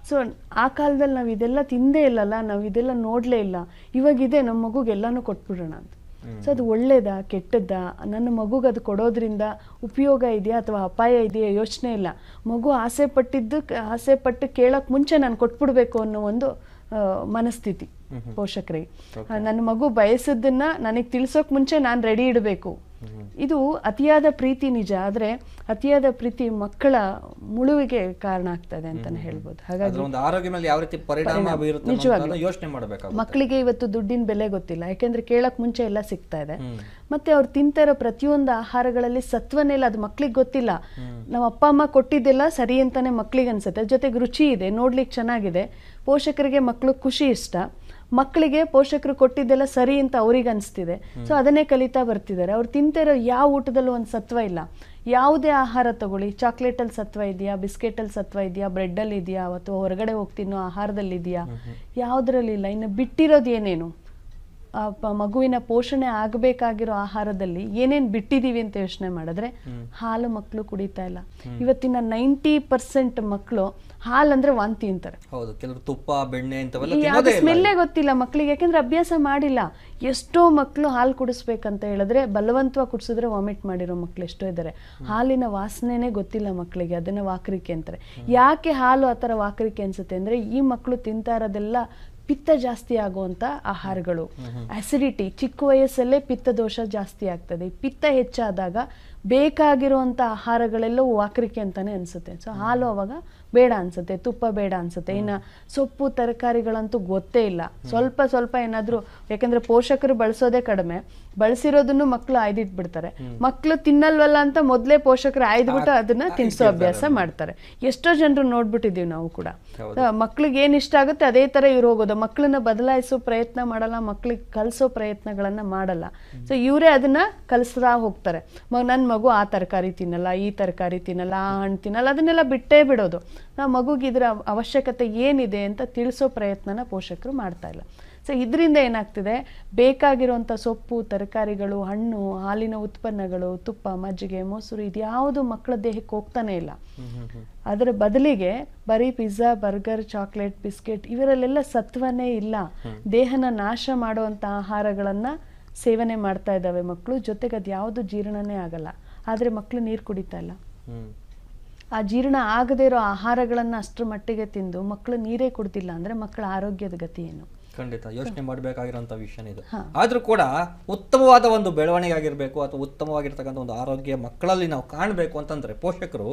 ಸೊ ಆ ಕಾಲದಲ್ಲಿ ನಾವು ಇದೆಲ್ಲ ತಿಂದೇ ಇಲ್ಲಲ್ಲ ನಾವು ಇದೆಲ್ಲ ನೋಡಲೇ ಇಲ್ಲ ಇವಾಗಿದೆ ನಮ್ಮ ಮಗುಗೆಲ್ಲಾನು ಕೊಟ್ಬಿಡೋಣ ಅಂತ ಸೊ ಅದು ಒಳ್ಳೇದಾ ಕೆಟ್ಟದ್ದಾ ನನ್ನ ಮಗುಗೆ ಅದು ಕೊಡೋದ್ರಿಂದ ಉಪಯೋಗ ಇದೆಯಾ ಅಥವಾ ಅಪಾಯ ಇದೆಯಾ ಯೋಚನೆ ಇಲ್ಲ ಮಗು ಆಸೆ ಪಟ್ಟಿದ್ದು ಆಸೆ ಪಟ್ಟು ಕೇಳಕ್ ಮುಂಚೆ ನಾನು ಕೊಟ್ಬಿಡ್ಬೇಕು ಅನ್ನೋ ಒಂದು ಮನಸ್ಥಿತಿ ಪೋಷಕರಿಗೆ ನನ್ನ ಮಗು ಬಯಸದನ್ನ ನನಗೆ ತಿಳಿಸೋಕೆ ಮುಂಚೆ ನಾನು ರೆಡಿ ಇಡಬೇಕು ಇದು ಅತಿಯಾದ ಪ್ರೀತಿ ನಿಜ ಆದ್ರೆ ಅತಿಯಾದ ಪ್ರೀತಿ ಮಕ್ಕಳ ಮುಳುವಿಗೆ ಕಾರಣ ಆಗ್ತದೆ ಅಂತಾನೆ ಹೇಳ್ಬೋದು ಹಾಗಾಗಿ ಯೋಚನೆ ಮಕ್ಕಳಿಗೆ ಇವತ್ತು ದುಡ್ಡಿನ ಬೆಲೆ ಗೊತ್ತಿಲ್ಲ ಯಾಕೆಂದ್ರೆ ಕೇಳಕ್ ಮುಂಚೆ ಎಲ್ಲ ಸಿಗ್ತಾ ಇದೆ ಮತ್ತೆ ಅವ್ರು ತಿಂತಿರೋ ಪ್ರತಿಯೊಂದು ಆಹಾರಗಳಲ್ಲಿ ಸತ್ವನೇ ಇಲ್ಲ ಅದು ಮಕ್ಳಿಗೆ ಗೊತ್ತಿಲ್ಲ ನಮ್ಮ ಅಪ್ಪ ಅಮ್ಮ ಕೊಟ್ಟಿದ್ದೆಲ್ಲ ಸರಿ ಅಂತಾನೆ ಮಕ್ಳಿಗೆ ಅನ್ಸುತ್ತೆ ಜೊತೆಗೆ ರುಚಿ ಇದೆ ನೋಡ್ಲಿಕ್ಕೆ ಚೆನ್ನಾಗಿದೆ ಪೋಷಕರಿಗೆ ಮಕ್ಕಳು ಖುಷಿ ಇಷ್ಟ ಮಕ್ಕಳಿಗೆ ಪೋಷಕರು ಕೊಟ್ಟಿದ್ದೆಲ್ಲ ಸರಿ ಅಂತ ಅವ್ರಿಗೆ ಅನಿಸ್ತಿದೆ ಸೊ ಅದನ್ನೇ ಕಲಿತಾ ಬರ್ತಿದ್ದಾರೆ ಅವ್ರು ತಿಂತಿರೋ ಯಾವ ಊಟದಲ್ಲೂ ಒಂದು ಸತ್ವ ಇಲ್ಲ ಯಾವುದೇ ಆಹಾರ ತಗೊಳ್ಳಿ ಚಾಕ್ಲೇಟಲ್ಲಿ ಸತ್ವ ಇದೆಯಾ ಬಿಸ್ಕೆಟಲ್ಲಿ ಸತ್ವ ಇದೆಯಾ ಬ್ರೆಡ್ಡಲ್ಲಿ ಇದೆಯಾ ಅಥವಾ ಹೊರಗಡೆ ಹೋಗ್ತಿನ್ನೋ ಆಹಾರದಲ್ಲಿ ಇದೆಯಾ ಯಾವುದ್ರಲ್ಲಿ ಇಲ್ಲ ಇನ್ನು ಬಿಟ್ಟಿರೋದು ಏನೇನು ಮಗುವಿನ ಪೋಷಣೆ ಆಗಬೇಕಾಗಿರೋ ಆಹಾರದಲ್ಲಿ ಏನೇನು ಬಿಟ್ಟಿದ್ದೀವಿ ಅಂತ ಯೋಚನೆ ಮಾಡಿದ್ರೆ ಹಾಲು ಮಕ್ಕಳು ಕುಡಿತಾ ಇಲ್ಲ ಇವತ್ತಿನ ನೈಂಟಿ ಪರ್ಸೆಂಟ್ ಮಕ್ಕಳು ಹಾಲಂದ್ರೆ ವಾಂತಿ ಅಂತಾರೆ ಹೌದು ಕೆಲವರು ತುಪ್ಪ ಬೆಣ್ಣೆ ಸ್ಮೆಲ್ಲೇ ಗೊತ್ತಿಲ್ಲ ಮಕ್ಕಳಿಗೆ ಯಾಕೆಂದ್ರೆ ಅಭ್ಯಾಸ ಮಾಡಿಲ್ಲ ಎಷ್ಟೋ ಮಕ್ಕಳು ಹಾಲು ಕುಡಿಸ್ಬೇಕಂತ ಹೇಳಿದ್ರೆ ಬಲವಂತವಾಗಿ ಕುಡಿಸಿದ್ರೆ ವಾಮಿಟ್ ಮಾಡಿರೋ ಮಕ್ಳು ಎಷ್ಟೋ ಇದ್ದಾರೆ ಹಾಲಿನ ವಾಸನೆನೇ ಗೊತ್ತಿಲ್ಲ ಮಕ್ಕಳಿಗೆ ಅದನ್ನ ವಾಕರಿಕೆ ಅಂತಾರೆ ಯಾಕೆ ಹಾಲು ಆ ಥರ ವಾಕರಿಕೆ ಅನ್ಸುತ್ತೆ ಅಂದ್ರೆ ಈ ಮಕ್ಕಳು ತಿಂತಾ ಇರೋದೆಲ್ಲ ಪಿತ್ತ ಜಾಸ್ತಿ ಆಗುವಂತ ಆಹಾರಗಳು ಅಸಿಡಿಟಿ ಚಿಕ್ಕ ವಯಸ್ಸಲ್ಲೇ ಪಿತ್ತ ದೋಷ ಜಾಸ್ತಿ ಆಗ್ತದೆ ಪಿತ್ತ ಹೆಚ್ಚಾದಾಗ ಬೇಕಾಗಿರುವಂತ ಆಹಾರಗಳೆಲ್ಲವೂ ವಾಕರಿಕೆ ಅಂತಾನೆ ಅನ್ಸುತ್ತೆ ಸೊ ಹಾಲು ಅವಾಗ ಬೇಡ ಅನ್ಸುತ್ತೆ ತುಪ್ಪ ಬೇಡ ಅನ್ಸುತ್ತೆ ಇನ್ನ ಸೊಪ್ಪು ತರಕಾರಿಗಳಂತೂ ಗೊತ್ತೇ ಇಲ್ಲ ಸ್ವಲ್ಪ ಸ್ವಲ್ಪ ಏನಾದ್ರೂ ಯಾಕಂದ್ರೆ ಪೋಷಕರು ಬಳಸೋದೇ ಕಡಿಮೆ ಬಳಸಿರೋದನ್ನು ಮಕ್ಕಳು ಆಯ್ದಿಟ್ಬಿಡ್ತಾರೆ ಮಕ್ಕಳು ತಿನ್ನಲ್ವಲ್ಲ ಅಂತ ಮೊದಲೇ ಪೋಷಕರು ಆಯ್ದುಬಿಟ್ಟು ಅದನ್ನ ತಿನ್ಸೋ ಅಭ್ಯಾಸ ಮಾಡ್ತಾರೆ ಎಷ್ಟೋ ಜನರು ನೋಡ್ಬಿಟ್ಟಿದೀವಿ ನಾವು ಕೂಡ ಮಕ್ಳಿಗೆ ಏನು ಇಷ್ಟ ಆಗುತ್ತೆ ಅದೇ ತರ ಇವ್ರು ಹೋಗೋದು ಮಕ್ಕಳನ್ನ ಬದಲಾಯಿಸೋ ಪ್ರಯತ್ನ ಮಾಡಲ್ಲ ಮಕ್ಳಿಗೆ ಕಲಿಸೋ ಪ್ರಯತ್ನಗಳನ್ನ ಮಾಡಲ್ಲ ಸೊ ಇವರೇ ಅದನ್ನ ಕಲಿಸ್ತಾ ಹೋಗ್ತಾರೆ ನನ್ನ ಮಗು ಆ ತರಕಾರಿ ತಿನ್ನಲ್ಲ ಈ ತರಕಾರಿ ತಿನ್ನಲ್ಲ ಆ ಹಣ್ಣು ತಿನ್ನಲ್ಲ ಅದನ್ನೆಲ್ಲ ಬಿಟ್ಟೇ ಬಿಡೋದು ನಾವು ಮಗುಗೆ ಇದರ ಅವಶ್ಯಕತೆ ಏನಿದೆ ಅಂತ ತಿಳಿಸೋ ಪ್ರಯತ್ನನ ಪೋಷಕರು ಮಾಡ್ತಾ ಇಲ್ಲ ಸೊ ಇದರಿಂದ ಏನಾಗ್ತಿದೆ ಬೇಕಾಗಿರುವಂಥ ಸೊಪ್ಪು ತರಕಾರಿಗಳು ಹಣ್ಣು ಹಾಲಿನ ಉತ್ಪನ್ನಗಳು ತುಪ್ಪ ಮಜ್ಜಿಗೆ ಮೊಸರು ಇದ್ಯಾವುದು ಮಕ್ಕಳ ದೇಹಕ್ಕೆ ಹೋಗ್ತಾನೆ ಇಲ್ಲ ಅದರ ಬದಲಿಗೆ ಬರೀ ಪಿಜ್ಜಾ ಬರ್ಗರ್ ಚಾಕ್ಲೇಟ್ ಬಿಸ್ಕೆಟ್ ಇವರಲ್ಲೆಲ್ಲ ಸತ್ವನೇ ಇಲ್ಲ ದೇಹನ ನಾಶ ಮಾಡುವಂಥ ಆಹಾರಗಳನ್ನು ಸೇವನೆ ಮಾಡ್ತಾ ಇದ್ದಾವೆ ಮಕ್ಕಳು ಜೊತೆಗೆ ಅದು ಯಾವುದು ಜೀರ್ಣನೇ ಆಗಲ್ಲ ಆದರೆ ಮಕ್ಕಳು ನೀರು ಕುಡಿತಾ ಇಲ್ಲ ಆ ಜೀರ್ಣ ಆಗದೇ ಇರೋ ಆಹಾರಗಳನ್ನು ಅಷ್ಟರ ಮಟ್ಟಿಗೆ ತಿಂದು ಮಕ್ಕಳು ನೀರೇ ಕೊಡ್ತಿಲ್ಲ ಅಂದರೆ ಮಕ್ಕಳ ಆರೋಗ್ಯದ ಗತಿ ಏನು ಖಂಡಿತ ಯೋಚನೆ ಮಾಡಬೇಕಾಗಿರೋಂಥ ವಿಷಯ ಇದು ಆದರೂ ಕೂಡ ಉತ್ತಮವಾದ ಒಂದು ಬೆಳವಣಿಗೆ ಆಗಿರಬೇಕು ಅಥವಾ ಉತ್ತಮವಾಗಿರ್ತಕ್ಕಂಥ ಒಂದು ಆರೋಗ್ಯ ಮಕ್ಕಳಲ್ಲಿ ನಾವು ಕಾಣಬೇಕು ಅಂತಂದ್ರೆ ಪೋಷಕರು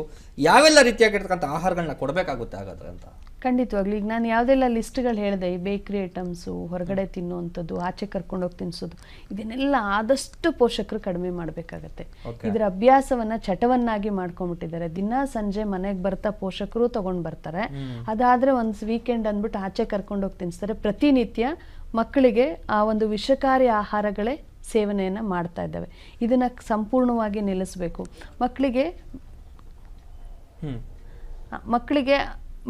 ಯಾವೆಲ್ಲ ರೀತಿಯಾಗಿರ್ತಕ್ಕಂಥ ಆಹಾರಗಳನ್ನ ಕೊಡಬೇಕಾಗುತ್ತೆ ಹಾಗಾದ್ರೆ ಅಂತ ಖಂಡಿತವಾಗ್ಲಿ ಈಗ ನಾನು ಯಾವುದೆಲ್ಲ ಲಿಸ್ಟ್ಗಳು ಹೇಳಿದೆ ಈ ಬೇಕ್ರಿ ಐಟಮ್ಸು ಹೊರಗಡೆ ತಿನ್ನುವಂಥದ್ದು ಆಚೆ ಕರ್ಕೊಂಡೋಗಿ ತಿನ್ನಿಸೋದು ಇದನ್ನೆಲ್ಲ ಆದಷ್ಟು ಪೋಷಕರು ಕಡಿಮೆ ಮಾಡಬೇಕಾಗತ್ತೆ ಇದರ ಅಭ್ಯಾಸವನ್ನ ಚಟವನ್ನಾಗಿ ಮಾಡ್ಕೊಂಡ್ಬಿಟ್ಟಿದ್ದಾರೆ ದಿನ ಸಂಜೆ ಮನೆಗೆ ಬರ್ತಾ ಪೋಷಕರು ತಗೊಂಡ್ ಬರ್ತಾರೆ ಅದಾದ್ರೆ ಒಂದು ವೀಕೆಂಡ್ ಅಂದ್ಬಿಟ್ಟು ಆಚೆ ಕರ್ಕೊಂಡೋಗಿ ತಿನ್ನಿಸ್ತಾರೆ ಪ್ರತಿನಿತ್ಯ ಮಕ್ಕಳಿಗೆ ಆ ಒಂದು ವಿಷಕಾರಿ ಆಹಾರಗಳೇ ಸೇವನೆಯನ್ನು ಮಾಡ್ತಾ ಇದ್ದಾವೆ ಇದನ್ನು ಸಂಪೂರ್ಣವಾಗಿ ನಿಲ್ಲಿಸಬೇಕು ಮಕ್ಕಳಿಗೆ ಮಕ್ಕಳಿಗೆ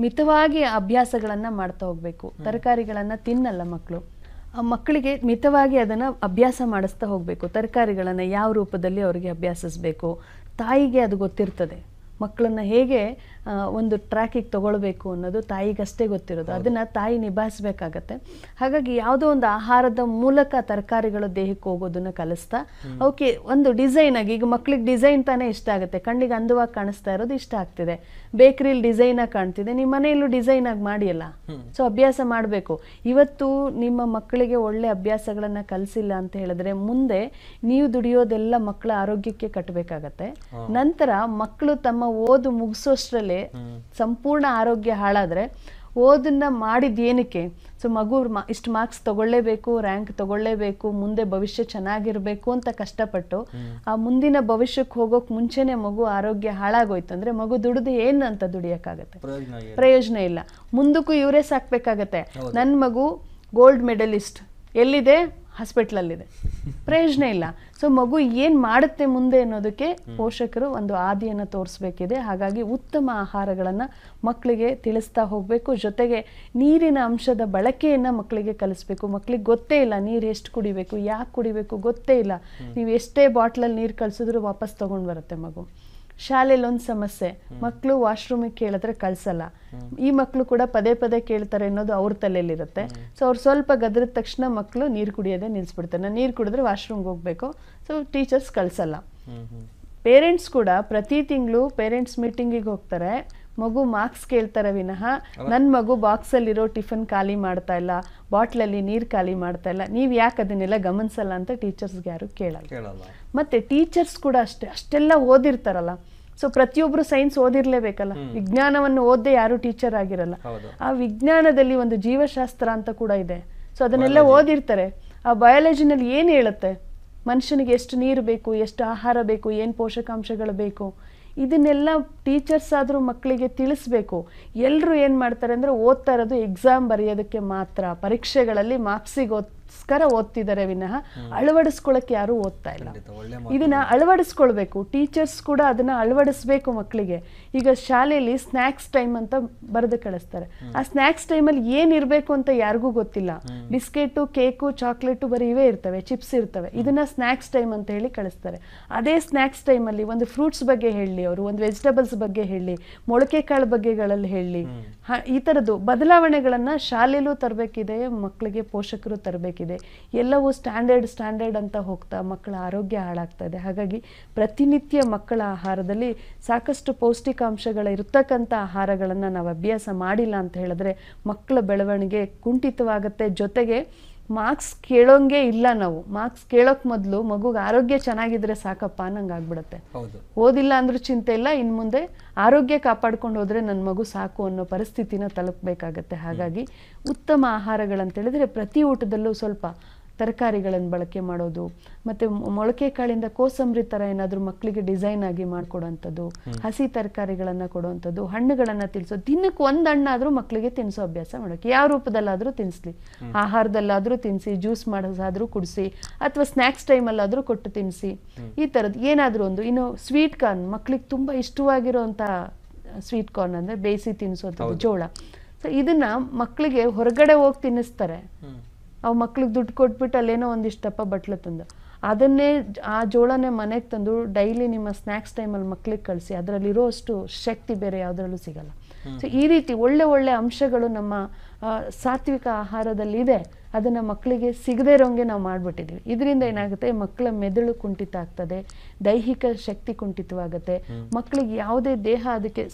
ಮಿತವಾಗಿ ಅಭ್ಯಾಸಗಳನ್ನು ಮಾಡ್ತಾ ಹೋಗಬೇಕು ತರಕಾರಿಗಳನ್ನು ತಿನ್ನಲ್ಲ ಮಕ್ಕಳು ಆ ಮಕ್ಕಳಿಗೆ ಮಿತವಾಗಿ ಅದನ್ನು ಅಭ್ಯಾಸ ಮಾಡಿಸ್ತಾ ಹೋಗಬೇಕು ತರಕಾರಿಗಳನ್ನು ಯಾವ ರೂಪದಲ್ಲಿ ಅವರಿಗೆ ಅಭ್ಯಾಸಿಸ್ಬೇಕು ತಾಯಿಗೆ ಅದು ಗೊತ್ತಿರ್ತದೆ ಮಕ್ಕಳನ್ನ ಹೇಗೆ ಒಂದು ಟ್ರ್ಯಾಕಿಗೆ ತಗೊಳ್ಬೇಕು ಅನ್ನೋದು ತಾಯಿಗಷ್ಟೇ ಗೊತ್ತಿರೋದು ಅದನ್ನ ತಾಯಿ ನಿಭಾಯಿಸ್ಬೇಕಾಗತ್ತೆ ಹಾಗಾಗಿ ಯಾವುದೋ ಒಂದು ಆಹಾರದ ಮೂಲಕ ತರಕಾರಿಗಳು ದೇಹಕ್ಕೆ ಹೋಗೋದನ್ನ ಕಲಿಸ್ತಾ ಅವಕ್ಕೆ ಒಂದು ಡಿಸೈನ್ ಆಗಿ ಈಗ ಮಕ್ಳಿಗೆ ಡಿಸೈನ್ ತಾನೇ ಇಷ್ಟ ಆಗುತ್ತೆ ಕಣ್ಣಿಗೆ ಅಂದವಾಗಿ ಕಾಣಿಸ್ತಾ ಇರೋದು ಇಷ್ಟ ಆಗ್ತಿದೆ ಬೇಕರಿಲಿ ಆಗಿ ಕಾಣ್ತಿದೆ ನಿಮ್ಮ ಮನೆಯಲ್ಲೂ ಡಿಸೈನ್ ಆಗಿ ಮಾಡಿಯಲ್ಲ ಸೊ ಅಭ್ಯಾಸ ಮಾಡಬೇಕು ಇವತ್ತು ನಿಮ್ಮ ಮಕ್ಕಳಿಗೆ ಒಳ್ಳೆ ಅಭ್ಯಾಸಗಳನ್ನ ಕಲಿಸಿಲ್ಲ ಅಂತ ಹೇಳಿದ್ರೆ ಮುಂದೆ ನೀವು ದುಡಿಯೋದೆಲ್ಲ ಮಕ್ಕಳ ಆರೋಗ್ಯಕ್ಕೆ ಕಟ್ಟಬೇಕಾಗತ್ತೆ ನಂತರ ಮಕ್ಕಳು ತಮ್ಮ ಓದು ಮುಗಿಸೋಷ್ಟರಲ್ಲಿ ಸಂಪೂರ್ಣ ಆರೋಗ್ಯ ಹಾಳಾದರೆ ಓದನ್ನ ಮಾಡಿದ್ ಏನಕ್ಕೆ ಸೊ ಮಗು ಇಷ್ಟು ಮಾರ್ಕ್ಸ್ ತಗೊಳ್ಳೇಬೇಕು ರ್ಯಾಂಕ್ ತಗೊಳ್ಳೇಬೇಕು ಮುಂದೆ ಭವಿಷ್ಯ ಚೆನ್ನಾಗಿರಬೇಕು ಅಂತ ಕಷ್ಟಪಟ್ಟು ಆ ಮುಂದಿನ ಭವಿಷ್ಯಕ್ಕೆ ಹೋಗೋಕ್ ಮುಂಚೆನೆ ಮಗು ಆರೋಗ್ಯ ಹಾಳಾಗೋಯ್ತು ಅಂದ್ರೆ ಮಗು ದುಡಿದು ಏನು ಅಂತ ದುಡಿಯೋಕ್ಕಾಗತ್ತೆ ಪ್ರಯೋಜನ ಇಲ್ಲ ಮುಂದಕ್ಕೂ ಇವರೇ ಸಾಕ್ಬೇಕಾಗತ್ತೆ ನನ್ನ ಮಗು ಗೋಲ್ಡ್ ಮೆಡಲಿಸ್ಟ್ ಎಲ್ಲಿದೆ ಹಾಸ್ಪಿಟ್ಲಲ್ಲಿದೆ ಪ್ರಯೋಜನ ಇಲ್ಲ ಸೊ ಮಗು ಏನು ಮಾಡುತ್ತೆ ಮುಂದೆ ಅನ್ನೋದಕ್ಕೆ ಪೋಷಕರು ಒಂದು ಆದಿಯನ್ನು ತೋರಿಸ್ಬೇಕಿದೆ ಹಾಗಾಗಿ ಉತ್ತಮ ಆಹಾರಗಳನ್ನು ಮಕ್ಕಳಿಗೆ ತಿಳಿಸ್ತಾ ಹೋಗಬೇಕು ಜೊತೆಗೆ ನೀರಿನ ಅಂಶದ ಬಳಕೆಯನ್ನು ಮಕ್ಕಳಿಗೆ ಕಲಿಸ್ಬೇಕು ಮಕ್ಕಳಿಗೆ ಗೊತ್ತೇ ಇಲ್ಲ ನೀರು ಎಷ್ಟು ಕುಡಿಬೇಕು ಯಾಕೆ ಕುಡಿಬೇಕು ಗೊತ್ತೇ ಇಲ್ಲ ನೀವು ಎಷ್ಟೇ ಬಾಟ್ಲಲ್ಲಿ ನೀರು ಕಳಿಸಿದ್ರೂ ವಾಪಸ್ ತೊಗೊಂಡು ಬರುತ್ತೆ ಮಗು ಶಾಲೆಯಲ್ಲಿ ಒಂದು ಸಮಸ್ಯೆ ಮಕ್ಕಳು ವಾಶ್ರೂಮಿಗೆ ಕೇಳಿದ್ರೆ ಕಳ್ಸಲ್ಲ ಈ ಮಕ್ಕಳು ಕೂಡ ಪದೇ ಪದೇ ಕೇಳ್ತಾರೆ ಅನ್ನೋದು ಅವ್ರ ತಲೆಯಲ್ಲಿರುತ್ತೆ ಸೊ ಅವ್ರು ಸ್ವಲ್ಪ ಗದ್ರದ ತಕ್ಷಣ ಮಕ್ಕಳು ನೀರು ಕುಡಿಯೋದೇ ನಿಲ್ಲಿಸ್ಬಿಡ್ತಾರೆ ನಾನು ನೀರು ಕುಡಿದ್ರೆ ವಾಶ್ರೂಮ್ಗೆ ಹೋಗಬೇಕು ಸೊ ಟೀಚರ್ಸ್ ಕಳ್ಸಲ್ಲ ಪೇರೆಂಟ್ಸ್ ಕೂಡ ಪ್ರತಿ ತಿಂಗಳು ಪೇರೆಂಟ್ಸ್ ಮೀಟಿಂಗಿಗೆ ಹೋಗ್ತಾರೆ ಮಗು ಮಾರ್ಕ್ಸ್ ಕೇಳ್ತಾರೆ ವಿನಃ ನನ್ನ ಮಗು ಬಾಕ್ಸಲ್ಲಿರೋ ಟಿಫನ್ ಖಾಲಿ ಮಾಡ್ತಾ ಇಲ್ಲ ಬಾಟ್ಲಲ್ಲಿ ನೀರು ಖಾಲಿ ಮಾಡ್ತಾ ಇಲ್ಲ ನೀವು ಯಾಕೆ ಅದನ್ನೆಲ್ಲ ಗಮನಿಸಲ್ಲ ಅಂತ ಟೀಚರ್ಸ್ಗೆ ಯಾರು ಕೇಳಲ್ಲ ಮತ್ತೆ ಟೀಚರ್ಸ್ ಕೂಡ ಅಷ್ಟೇ ಅಷ್ಟೆಲ್ಲ ಓದಿರ್ತಾರಲ್ಲ ಸೊ ಪ್ರತಿಯೊಬ್ರು ಸೈನ್ಸ್ ಓದಿರ್ಲೇಬೇಕಲ್ಲ ವಿಜ್ಞಾನವನ್ನು ಓದ್ದೆ ಯಾರು ಟೀಚರ್ ಆಗಿರಲ್ಲ ಆ ವಿಜ್ಞಾನದಲ್ಲಿ ಒಂದು ಜೀವಶಾಸ್ತ್ರ ಅಂತ ಕೂಡ ಇದೆ ಸೊ ಅದನ್ನೆಲ್ಲ ಓದಿರ್ತಾರೆ ಆ ಬಯಾಲಜಿನಲ್ಲಿ ಏನು ಹೇಳುತ್ತೆ ಮನುಷ್ಯನಿಗೆ ಎಷ್ಟು ನೀರು ಬೇಕು ಎಷ್ಟು ಆಹಾರ ಬೇಕು ಏನು ಪೋಷಕಾಂಶಗಳು ಬೇಕು ಇದನ್ನೆಲ್ಲ ಟೀಚರ್ಸ್ ಆದರೂ ಮಕ್ಕಳಿಗೆ ತಿಳಿಸ್ಬೇಕು ಎಲ್ಲರೂ ಏನು ಮಾಡ್ತಾರೆ ಅಂದರೆ ಓದ್ತಾ ಇರೋದು ಎಕ್ಸಾಮ್ ಬರೆಯೋದಕ್ಕೆ ಮಾತ್ರ ಪರೀಕ್ಷೆಗಳಲ್ಲಿ ಮಾರ್ಕ್ಸಿಗೆ ಓದ್ ಸ್ಕರ ಓದ್ತಿದ್ದಾರೆ ವಿನಃ ಅಳವಡಿಸ್ಕೊಳಕ್ಕೆ ಯಾರು ಓದ್ತಾ ಇಲ್ಲ ಇದನ್ನ ಅಳವಡಿಸ್ಕೊಳ್ಬೇಕು ಟೀಚರ್ಸ್ ಕೂಡ ಅದನ್ನ ಅಳವಡಿಸ್ಬೇಕು ಮಕ್ಕಳಿಗೆ ಈಗ ಶಾಲೆಯಲ್ಲಿ ಸ್ನ್ಯಾಕ್ಸ್ ಟೈಮ್ ಅಂತ ಬರೆದು ಕಳಿಸ್ತಾರೆ ಆ ಅಲ್ಲಿ ಟೈಮಲ್ಲಿ ಇರಬೇಕು ಅಂತ ಯಾರಿಗೂ ಗೊತ್ತಿಲ್ಲ ಬಿಸ್ಕೆಟು ಕೇಕು ಚಾಕ್ಲೇಟು ಬರೀ ಇವೇ ಇರ್ತವೆ ಚಿಪ್ಸ್ ಇರ್ತವೆ ಇದನ್ನ ಸ್ನ್ಯಾಕ್ಸ್ ಟೈಮ್ ಅಂತ ಹೇಳಿ ಕಳಿಸ್ತಾರೆ ಅದೇ ಸ್ನ್ಯಾಕ್ಸ್ ಟೈಮಲ್ಲಿ ಒಂದು ಫ್ರೂಟ್ಸ್ ಬಗ್ಗೆ ಹೇಳಿ ಅವರು ಒಂದು ವೆಜಿಟೇಬಲ್ಸ್ ಬಗ್ಗೆ ಹೇಳಿ ಮೊಳಕೆ ಕಾಳು ಬಗ್ಗೆಗಳಲ್ಲಿ ಹೇಳಿ ಈ ತರದ್ದು ಬದಲಾವಣೆಗಳನ್ನ ಶಾಲೆಯಲ್ಲೂ ತರಬೇಕಿದೆ ಮಕ್ಕಳಿಗೆ ಪೋಷಕರು ತರಬೇಕು ಎಲ್ಲವೂ ಸ್ಟ್ಯಾಂಡರ್ಡ್ ಸ್ಟ್ಯಾಂಡರ್ಡ್ ಅಂತ ಹೋಗ್ತಾ ಮಕ್ಕಳ ಆರೋಗ್ಯ ಇದೆ ಹಾಗಾಗಿ ಪ್ರತಿನಿತ್ಯ ಮಕ್ಕಳ ಆಹಾರದಲ್ಲಿ ಸಾಕಷ್ಟು ಪೌಷ್ಟಿಕಾಂಶಗಳ ಇರತಕ್ಕಂಥ ಆಹಾರಗಳನ್ನು ನಾವು ಅಭ್ಯಾಸ ಮಾಡಿಲ್ಲ ಅಂತ ಹೇಳಿದ್ರೆ ಮಕ್ಕಳ ಬೆಳವಣಿಗೆ ಕುಂಠಿತವಾಗುತ್ತೆ ಜೊತೆಗೆ ಮಾರ್ಕ್ಸ್ ಕೇಳೋಂಗೆ ಇಲ್ಲ ನಾವು ಮಾರ್ಕ್ಸ್ ಕೇಳೋಕ್ ಮೊದಲು ಮಗುಗೆ ಆರೋಗ್ಯ ಚೆನ್ನಾಗಿದ್ರೆ ಸಾಕಪ್ಪ ಅನ್ನಂಗೆ ಆಗ್ಬಿಡತ್ತೆ ಓದಿಲ್ಲ ಅಂದ್ರೂ ಚಿಂತೆ ಇಲ್ಲ ಇನ್ ಮುಂದೆ ಆರೋಗ್ಯ ಕಾಪಾಡ್ಕೊಂಡು ಹೋದ್ರೆ ನನ್ನ ಮಗು ಸಾಕು ಅನ್ನೋ ಪರಿಸ್ಥಿತಿನ ತಲುಪಬೇಕಾಗತ್ತೆ ಹಾಗಾಗಿ ಉತ್ತಮ ಹೇಳಿದ್ರೆ ಪ್ರತಿ ಊಟದಲ್ಲೂ ಸ್ವಲ್ಪ ತರಕಾರಿಗಳನ್ನು ಬಳಕೆ ಮಾಡೋದು ಮತ್ತೆ ಮೊಳಕೆ ಕಾಳಿಂದ ಕೋಸಂಬರಿ ತರ ಏನಾದರೂ ಮಕ್ಕಳಿಗೆ ಡಿಸೈನ್ ಆಗಿ ಮಾಡಿಕೊಡುವಂಥದ್ದು ಹಸಿ ತರಕಾರಿಗಳನ್ನ ಕೊಡುವಂಥದ್ದು ಹಣ್ಣುಗಳನ್ನು ತಿನ್ಸೋದು ದಿನಕ್ಕೆ ಒಂದು ಹಣ್ಣಾದರೂ ಮಕ್ಕಳಿಗೆ ತಿನ್ಸೋ ಅಭ್ಯಾಸ ಮಾಡೋಕೆ ಯಾವ ರೂಪದಲ್ಲಾದರೂ ತಿನ್ಸ್ಲಿ ಆಹಾರದಲ್ಲಾದರೂ ತಿನ್ಸಿ ಜ್ಯೂಸ್ ಮಾಡೋದಾದರೂ ಕುಡಿಸಿ ಅಥವಾ ಸ್ನ್ಯಾಕ್ಸ್ ಟೈಮಲ್ಲಾದರೂ ಕೊಟ್ಟು ತಿನ್ಸಿ ಈ ತರದ್ ಏನಾದರೂ ಒಂದು ಇನ್ನು ಸ್ವೀಟ್ ಕಾರ್ನ್ ಮಕ್ಕಳಿಗೆ ತುಂಬಾ ಇಷ್ಟವಾಗಿರೋಂಥ ಸ್ವೀಟ್ ಕಾರ್ನ್ ಅಂದರೆ ಬೇಯಿಸಿ ತಿನ್ನಿಸೋದು ಜೋಳ ಸೊ ಇದನ್ನ ಮಕ್ಕಳಿಗೆ ಹೊರಗಡೆ ಹೋಗಿ ತಿನ್ನಿಸ್ತಾರೆ ಅವು ಮಕ್ಳಿಗೆ ದುಡ್ಡು ಕೊಟ್ಬಿಟ್ಟು ಅಲ್ಲೇನೋ ಒಂದಿಷ್ಟಪ್ಪ ಬಟ್ಲು ತಂದು ಅದನ್ನೇ ಆ ಜೋಳನೇ ಮನೆಗೆ ತಂದು ಡೈಲಿ ನಿಮ್ಮ ಸ್ನ್ಯಾಕ್ಸ್ ಟೈಮಲ್ಲಿ ಮಕ್ಳಿಗೆ ಕಳಿಸಿ ಅದರಲ್ಲಿರೋ ಅಷ್ಟು ಶಕ್ತಿ ಬೇರೆ ಯಾವುದರಲ್ಲೂ ಸಿಗಲ್ಲ ಸೊ ಈ ರೀತಿ ಒಳ್ಳೆ ಒಳ್ಳೆ ಅಂಶಗಳು ನಮ್ಮ ಸಾತ್ವಿಕ ಆಹಾರದಲ್ಲಿ ಇದೆ ಅದನ್ನು ಮಕ್ಕಳಿಗೆ ಸಿಗದೇ ಇರೋಂಗೆ ನಾವು ಮಾಡಿಬಿಟ್ಟಿದ್ದೀವಿ ಇದರಿಂದ ಏನಾಗುತ್ತೆ ಮಕ್ಕಳ ಮೆದುಳು ಕುಂಠಿತ ಆಗ್ತದೆ ದೈಹಿಕ ಶಕ್ತಿ ಕುಂಠಿತವಾಗುತ್ತೆ ಮಕ್ಕಳಿಗೆ ಯಾವುದೇ ದೇಹ ಅದಕ್ಕೆ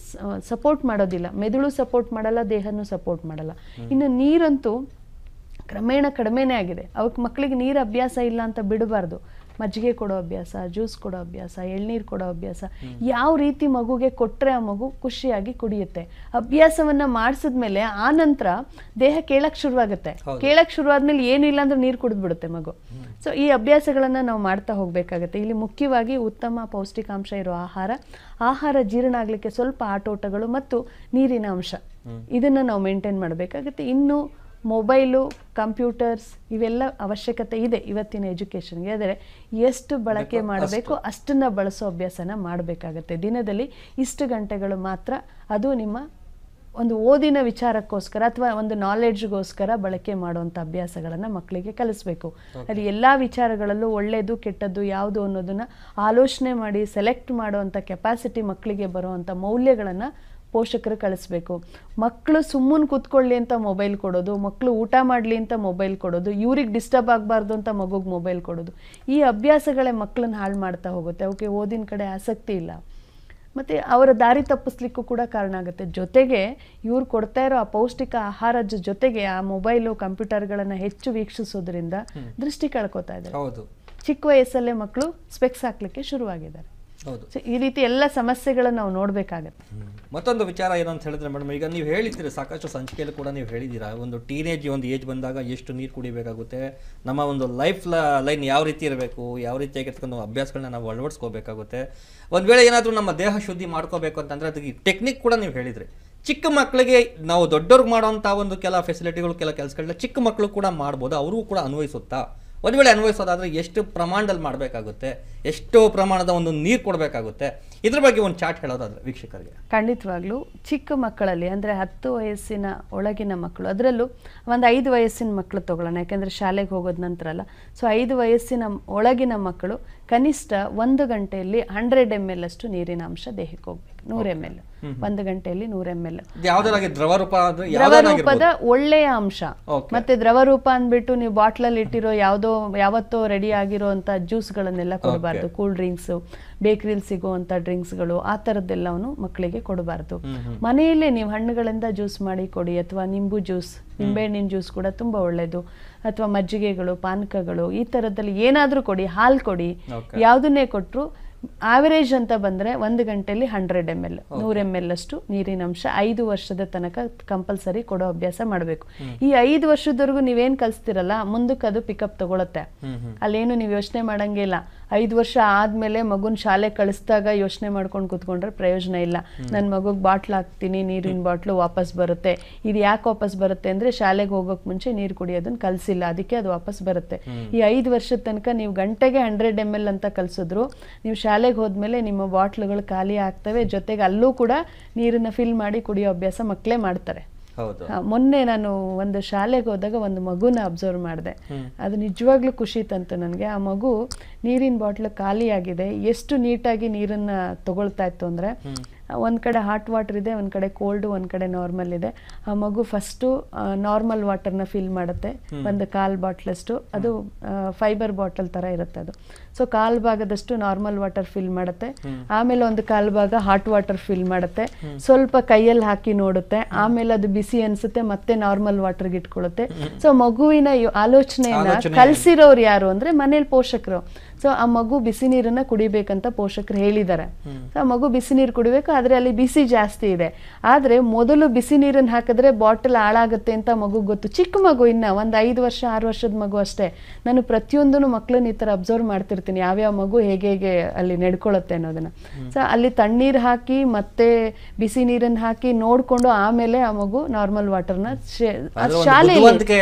ಸಪೋರ್ಟ್ ಮಾಡೋದಿಲ್ಲ ಮೆದುಳು ಸಪೋರ್ಟ್ ಮಾಡಲ್ಲ ದೇಹನೂ ಸಪೋರ್ಟ್ ಮಾಡಲ್ಲ ಇನ್ನು ನೀರಂತೂ ಕ್ರಮೇಣ ಕಡಿಮೆನೇ ಆಗಿದೆ ಅವಕ್ಕೆ ಮಕ್ಕಳಿಗೆ ನೀರು ಅಭ್ಯಾಸ ಇಲ್ಲ ಅಂತ ಬಿಡಬಾರ್ದು ಮಜ್ಜಿಗೆ ಕೊಡೋ ಅಭ್ಯಾಸ ಜ್ಯೂಸ್ ಕೊಡೋ ಅಭ್ಯಾಸ ಎಳ್ನೀರು ಕೊಡೋ ಅಭ್ಯಾಸ ಯಾವ ರೀತಿ ಮಗುಗೆ ಕೊಟ್ಟರೆ ಆ ಮಗು ಖುಷಿಯಾಗಿ ಕುಡಿಯುತ್ತೆ ಅಭ್ಯಾಸವನ್ನ ಮಾಡಿಸಿದ್ಮೇಲೆ ಆ ನಂತರ ದೇಹ ಕೇಳಕ್ಕೆ ಶುರುವಾಗುತ್ತೆ ಕೇಳಕ್ಕೆ ಶುರುವಾದ್ಮೇಲೆ ಏನು ಇಲ್ಲ ಅಂದ್ರೆ ನೀರು ಕುಡಿದ್ಬಿಡುತ್ತೆ ಮಗು ಸೊ ಈ ಅಭ್ಯಾಸಗಳನ್ನು ನಾವು ಮಾಡ್ತಾ ಹೋಗಬೇಕಾಗತ್ತೆ ಇಲ್ಲಿ ಮುಖ್ಯವಾಗಿ ಉತ್ತಮ ಪೌಷ್ಟಿಕಾಂಶ ಇರೋ ಆಹಾರ ಆಹಾರ ಜೀರ್ಣ ಆಗಲಿಕ್ಕೆ ಸ್ವಲ್ಪ ಆಟೋಟಗಳು ಮತ್ತು ನೀರಿನ ಅಂಶ ಇದನ್ನು ನಾವು ಮೇಂಟೈನ್ ಮಾಡಬೇಕಾಗುತ್ತೆ ಇನ್ನು ಮೊಬೈಲು ಕಂಪ್ಯೂಟರ್ಸ್ ಇವೆಲ್ಲ ಅವಶ್ಯಕತೆ ಇದೆ ಇವತ್ತಿನ ಎಜುಕೇಷನ್ಗೆ ಆದರೆ ಎಷ್ಟು ಬಳಕೆ ಮಾಡಬೇಕು ಅಷ್ಟನ್ನು ಬಳಸೋ ಅಭ್ಯಾಸನ ಮಾಡಬೇಕಾಗತ್ತೆ ದಿನದಲ್ಲಿ ಇಷ್ಟು ಗಂಟೆಗಳು ಮಾತ್ರ ಅದು ನಿಮ್ಮ ಒಂದು ಓದಿನ ವಿಚಾರಕ್ಕೋಸ್ಕರ ಅಥವಾ ಒಂದು ನಾಲೆಡ್ಜ್ಗೋಸ್ಕರ ಬಳಕೆ ಮಾಡುವಂಥ ಅಭ್ಯಾಸಗಳನ್ನು ಮಕ್ಕಳಿಗೆ ಕಲಿಸಬೇಕು ಅದು ಎಲ್ಲ ವಿಚಾರಗಳಲ್ಲೂ ಒಳ್ಳೆಯದು ಕೆಟ್ಟದ್ದು ಯಾವುದು ಅನ್ನೋದನ್ನು ಆಲೋಚನೆ ಮಾಡಿ ಸೆಲೆಕ್ಟ್ ಮಾಡುವಂಥ ಕೆಪಾಸಿಟಿ ಮಕ್ಕಳಿಗೆ ಬರುವಂಥ ಮೌಲ್ಯಗಳನ್ನು ಪೋಷಕರು ಕಳಿಸ್ಬೇಕು ಮಕ್ಕಳು ಸುಮ್ಮನೆ ಕೂತ್ಕೊಳ್ಳಿ ಅಂತ ಮೊಬೈಲ್ ಕೊಡೋದು ಮಕ್ಕಳು ಊಟ ಮಾಡಲಿ ಅಂತ ಮೊಬೈಲ್ ಕೊಡೋದು ಇವ್ರಿಗೆ ಡಿಸ್ಟರ್ಬ್ ಆಗಬಾರ್ದು ಅಂತ ಮಗುಗೆ ಮೊಬೈಲ್ ಕೊಡೋದು ಈ ಅಭ್ಯಾಸಗಳೇ ಮಕ್ಕಳನ್ನ ಹಾಳು ಮಾಡ್ತಾ ಹೋಗುತ್ತೆ ಅವಕ್ಕೆ ಓದಿನ ಕಡೆ ಆಸಕ್ತಿ ಇಲ್ಲ ಮತ್ತು ಅವರ ದಾರಿ ತಪ್ಪಿಸ್ಲಿಕ್ಕೂ ಕೂಡ ಕಾರಣ ಆಗುತ್ತೆ ಜೊತೆಗೆ ಇವ್ರು ಕೊಡ್ತಾ ಇರೋ ಆ ಪೌಷ್ಟಿಕ ಆಹಾರದ ಜೊತೆಗೆ ಆ ಮೊಬೈಲು ಕಂಪ್ಯೂಟರ್ಗಳನ್ನು ಹೆಚ್ಚು ವೀಕ್ಷಿಸೋದ್ರಿಂದ ದೃಷ್ಟಿ ಕಳ್ಕೊತಾ ಇದ್ದಾರೆ ಚಿಕ್ಕ ವಯಸ್ಸಲ್ಲೇ ಮಕ್ಕಳು ಸ್ಪೆಕ್ಸ್ ಹಾಕ್ಲಿಕ್ಕೆ ಶುರುವಾಗಿದ್ದಾರೆ ಹೌದು ಈ ರೀತಿ ಎಲ್ಲ ಸಮಸ್ಯೆಗಳನ್ನು ನಾವು ನೋಡಬೇಕಾಗತ್ತೆ ಮತ್ತೊಂದು ವಿಚಾರ ಏನಂತ ಹೇಳಿದ್ರೆ ಮೇಡಮ್ ಈಗ ನೀವು ಹೇಳಿದ್ದೀರಿ ಸಾಕಷ್ಟು ಸಂಚಿಕೆಯಲ್ಲಿ ಕೂಡ ನೀವು ಹೇಳಿದ್ದೀರಾ ಒಂದು ಟೀನೇಜ್ ಒಂದು ಏಜ್ ಬಂದಾಗ ಎಷ್ಟು ನೀರು ಕುಡಿಬೇಕಾಗುತ್ತೆ ನಮ್ಮ ಒಂದು ಲೈಫ್ ಲೈನ್ ಯಾವ ರೀತಿ ಇರಬೇಕು ಯಾವ ರೀತಿಯಾಗಿರ್ತಕ್ಕಂಥ ಅಭ್ಯಾಸಗಳನ್ನ ನಾವು ಅಳವಡಿಸ್ಕೋಬೇಕಾಗುತ್ತೆ ಒಂದು ವೇಳೆ ಏನಾದರೂ ನಮ್ಮ ದೇಹ ಶುದ್ಧಿ ಮಾಡ್ಕೋಬೇಕು ಅಂತಂದರೆ ಅದಕ್ಕೆ ಟೆಕ್ನಿಕ್ ಕೂಡ ನೀವು ಹೇಳಿದ್ರಿ ಚಿಕ್ಕ ಮಕ್ಕಳಿಗೆ ನಾವು ದೊಡ್ಡವ್ರಿಗೆ ಮಾಡುವಂತಹ ಒಂದು ಕೆಲ ಫೆಸಿಲಿಟಿಗಳು ಕೆಲ ಕೆಲಸಗಳನ್ನ ಚಿಕ್ಕ ಮಕ್ಕಳು ಕೂಡ ಮಾಡ್ಬೋದು ಅವರಿಗೂ ಕೂಡ ಅನ್ವಯಿಸುತ್ತಾ ಒಂದು ವೇಳೆ ಅನ್ವಯಿಸೋದಾದರೆ ಎಷ್ಟು ಪ್ರಮಾಣದಲ್ಲಿ ಮಾಡಬೇಕಾಗುತ್ತೆ ಎಷ್ಟು ಪ್ರಮಾಣದ ಒಂದು ನೀರು ಕೊಡಬೇಕಾಗುತ್ತೆ ಇದ್ರ ಬಗ್ಗೆ ಒಂದು ಚಾಟ್ ಹೇಳೋದಾದ್ರೆ ವೀಕ್ಷಕರಿಗೆ ಖಂಡಿತವಾಗ್ಲೂ ಚಿಕ್ಕ ಮಕ್ಕಳಲ್ಲಿ ಅಂದರೆ ಹತ್ತು ವಯಸ್ಸಿನ ಒಳಗಿನ ಮಕ್ಕಳು ಅದರಲ್ಲೂ ಒಂದು ಐದು ವಯಸ್ಸಿನ ಮಕ್ಕಳು ತೊಗೊಳ್ಳೋಣ ಯಾಕೆಂದರೆ ಶಾಲೆಗೆ ಹೋಗೋದ ನಂತರ ಅಲ್ಲ ಸೊ ಐದು ವಯಸ್ಸಿನ ಒಳಗಿನ ಮಕ್ಕಳು ಕನಿಷ್ಠ ಒಂದು ಗಂಟೆಯಲ್ಲಿ ಹಂಡ್ರೆಡ್ ಎಮ್ ಎಲ್ ಅಷ್ಟು ನೀರಿನ ಅಂಶ ದೇಹಕ್ಕೆ ಹೋಗ್ಬೇಕು ನೂರ ಎಮ್ ಎಲ್ ಒಂದು ಗಂಟೆಯಲ್ಲಿ ನೂರ ಎಮ್ ಎಲ್ ದ್ರವರೂಪದ ಒಳ್ಳೆಯ ಅಂಶ ಮತ್ತೆ ದ್ರವರೂಪ ಅಂದ್ಬಿಟ್ಟು ನೀವು ಬಾಟ್ಲಲ್ಲಿ ಇಟ್ಟಿರೋ ಯಾವ್ದೋ ಯಾವತ್ತೋ ರೆಡಿ ಆಗಿರೋ ಜ್ಯೂಸ್ ಗಳನ್ನೆಲ್ಲ ಕೊಡಬಾರ್ದು ಕೂಲ್ ಡ್ರಿಂಕ್ಸ್ ಬೇಕರಿಲಿ ಸಿಗುವಂತ ಗಳು ಆ ತರದ್ದೆಲ್ಲವನ್ನು ಮಕ್ಕಳಿಗೆ ಕೊಡಬಾರ್ದು ಮನೆಯಲ್ಲೇ ನೀವು ಹಣ್ಣುಗಳಿಂದ ಜ್ಯೂಸ್ ಮಾಡಿ ಕೊಡಿ ಅಥವಾ ನಿಂಬು ಜ್ಯೂಸ್ ನಿಂಬೆಹಣ್ಣಿನ ಜ್ಯೂಸ್ ಕೂಡ ತುಂಬಾ ಒಳ್ಳೇದು ಅಥವಾ ಮಜ್ಜಿಗೆಗಳು ಪಾನಕಗಳು ಈ ಥರದಲ್ಲಿ ಏನಾದರೂ ಕೊಡಿ ಹಾಲು ಕೊಡಿ ಯಾವುದನ್ನೇ ಕೊಟ್ಟರು ಆವರೇಜ್ ಅಂತ ಬಂದರೆ ಒಂದು ಗಂಟೆಯಲ್ಲಿ ಹಂಡ್ರೆಡ್ ಎಮ್ ಎಲ್ ನೂರು ಎಮ್ ಎಲ್ ಅಷ್ಟು ನೀರಿನ ಅಂಶ ಐದು ವರ್ಷದ ತನಕ ಕಂಪಲ್ಸರಿ ಕೊಡೋ ಅಭ್ಯಾಸ ಮಾಡಬೇಕು ಈ ಐದು ವರ್ಷದವರೆಗೂ ನೀವೇನು ಕಲಿಸ್ತಿರಲ್ಲ ಮುಂದಕ್ಕೆ ಅದು ಪಿಕಪ್ ತಗೊಳತ್ತೆ ಅಲ್ಲೇನು ನೀವು ಯೋಚನೆ ಮಾಡಂಗಿಲ್ಲ ಐದು ವರ್ಷ ಆದಮೇಲೆ ಮಗುನ ಶಾಲೆ ಕಳಿಸಿದಾಗ ಯೋಚನೆ ಮಾಡ್ಕೊಂಡು ಕೂತ್ಕೊಂಡ್ರೆ ಪ್ರಯೋಜನ ಇಲ್ಲ ನನ್ನ ಮಗುಗೆ ಬಾಟ್ಲ್ ಹಾಕ್ತೀನಿ ನೀರಿನ ಬಾಟ್ಲು ವಾಪಸ್ ಬರುತ್ತೆ ಇದು ಯಾಕೆ ವಾಪಸ್ ಬರುತ್ತೆ ಅಂದರೆ ಶಾಲೆಗೆ ಹೋಗೋಕೆ ಮುಂಚೆ ನೀರು ಕುಡಿಯೋದನ್ನ ಕಲಿಸಿಲ್ಲ ಅದಕ್ಕೆ ಅದು ವಾಪಸ್ ಬರುತ್ತೆ ಈ ಐದು ವರ್ಷದ ತನಕ ನೀವು ಗಂಟೆಗೆ ಹಂಡ್ರೆಡ್ ಎಮ್ ಎಲ್ ಅಂತ ಕಲಿಸಿದ್ರು ನೀವು ಶಾಲೆಗೆ ಹೋದ್ಮೇಲೆ ನಿಮ್ಮ ಬಾಟ್ಲುಗಳು ಖಾಲಿ ಆಗ್ತವೆ ಜೊತೆಗೆ ಅಲ್ಲೂ ಕೂಡ ನೀರನ್ನ ಫಿಲ್ ಮಾಡಿ ಕುಡಿಯೋ ಅಭ್ಯಾಸ ಮಕ್ಕಳೇ ಮಾಡ್ತಾರೆ ಮೊನ್ನೆ ನಾನು ಒಂದು ಶಾಲೆಗೆ ಹೋದಾಗ ಒಂದು ಮಗುನ ಅಬ್ಸರ್ವ್ ಮಾಡಿದೆ ಅದು ನಿಜವಾಗ್ಲೂ ಖುಷಿ ತಂತು ನನಗೆ ಆ ಮಗು ನೀರಿನ ಬಾಟ್ಲು ಖಾಲಿಯಾಗಿದೆ ಎಷ್ಟು ನೀಟಾಗಿ ನೀರನ್ನ ತಗೊಳ್ತಾ ಇತ್ತು ಅಂದ್ರೆ ಒಂದು ಕಡೆ ಹಾಟ್ ವಾಟರ್ ಇದೆ ಒಂದು ಕಡೆ ಕೋಲ್ಡು ಒಂದು ಕಡೆ ನಾರ್ಮಲ್ ಇದೆ ಆ ಮಗು ಫಸ್ಟು ನಾರ್ಮಲ್ ವಾಟರ್ನ ಫಿಲ್ ಮಾಡುತ್ತೆ ಒಂದು ಕಾಲ್ ಬಾಟ್ಲಷ್ಟು ಅದು ಫೈಬರ್ ಬಾಟಲ್ ಥರ ಇರುತ್ತೆ ಅದು ಸೊ ಕಾಲ್ ಭಾಗದಷ್ಟು ನಾರ್ಮಲ್ ವಾಟರ್ ಫಿಲ್ ಮಾಡುತ್ತೆ ಆಮೇಲೆ ಒಂದು ಕಾಲ್ ಭಾಗ ಹಾಟ್ ವಾಟರ್ ಫಿಲ್ ಮಾಡುತ್ತೆ ಸ್ವಲ್ಪ ಕೈಯಲ್ಲಿ ಹಾಕಿ ನೋಡುತ್ತೆ ಆಮೇಲೆ ಅದು ಬಿಸಿ ಅನಿಸುತ್ತೆ ಮತ್ತೆ ನಾರ್ಮಲ್ ವಾಟರ್ಗೆ ಇಟ್ಕೊಳ್ಳುತ್ತೆ ಸೊ ಮಗುವಿನ ಆಲೋಚನೆಯನ್ನ ಕಲಸಿರೋರು ಯಾರು ಅಂದರೆ ಮನೇಲಿ ಪೋಷಕರು ಸೊ ಆ ಮಗು ಬಿಸಿ ನೀರನ್ನ ಕುಡಿಬೇಕಂತ ಪೋಷಕರು ಹೇಳಿದ್ದಾರೆ ಸೊ ಆ ಮಗು ಬಿಸಿ ನೀರು ಕುಡಿಬೇಕು ಆದ್ರೆ ಅಲ್ಲಿ ಬಿಸಿ ಜಾಸ್ತಿ ಇದೆ ಆದ್ರೆ ಮೊದಲು ಬಿಸಿ ನೀರನ್ನ ಹಾಕಿದ್ರೆ ಬಾಟಲ್ ಹಾಳಾಗುತ್ತೆ ಅಂತ ಮಗು ಗೊತ್ತು ಚಿಕ್ಕ ಮಗು ಇನ್ನ ಒಂದು ಐದು ವರ್ಷ ಆರು ವರ್ಷದ ಮಗು ಅಷ್ಟೇ ನಾನು ಪ್ರತಿಯೊಂದನ್ನು ಮಕ್ಕಳನ್ನ ಈ ತರ ಅಬ್ಸರ್ವ್ ಮಾಡ್ತಿರ್ತೀನಿ ಯಾವ್ಯಾವ ಮಗು ಹೇಗೆ ಹೇಗೆ ಅಲ್ಲಿ ನಡ್ಕೊಳ್ಳುತ್ತೆ ಅನ್ನೋದನ್ನ ಸೊ ಅಲ್ಲಿ ತಣ್ಣೀರು ಹಾಕಿ ಮತ್ತೆ ಬಿಸಿ ನೀರನ್ನ ಹಾಕಿ ನೋಡ್ಕೊಂಡು ಆಮೇಲೆ ಆ ಮಗು ನಾರ್ಮಲ್ ವಾಟರ್ನ ಶಾಲೆಯಲ್ಲಿ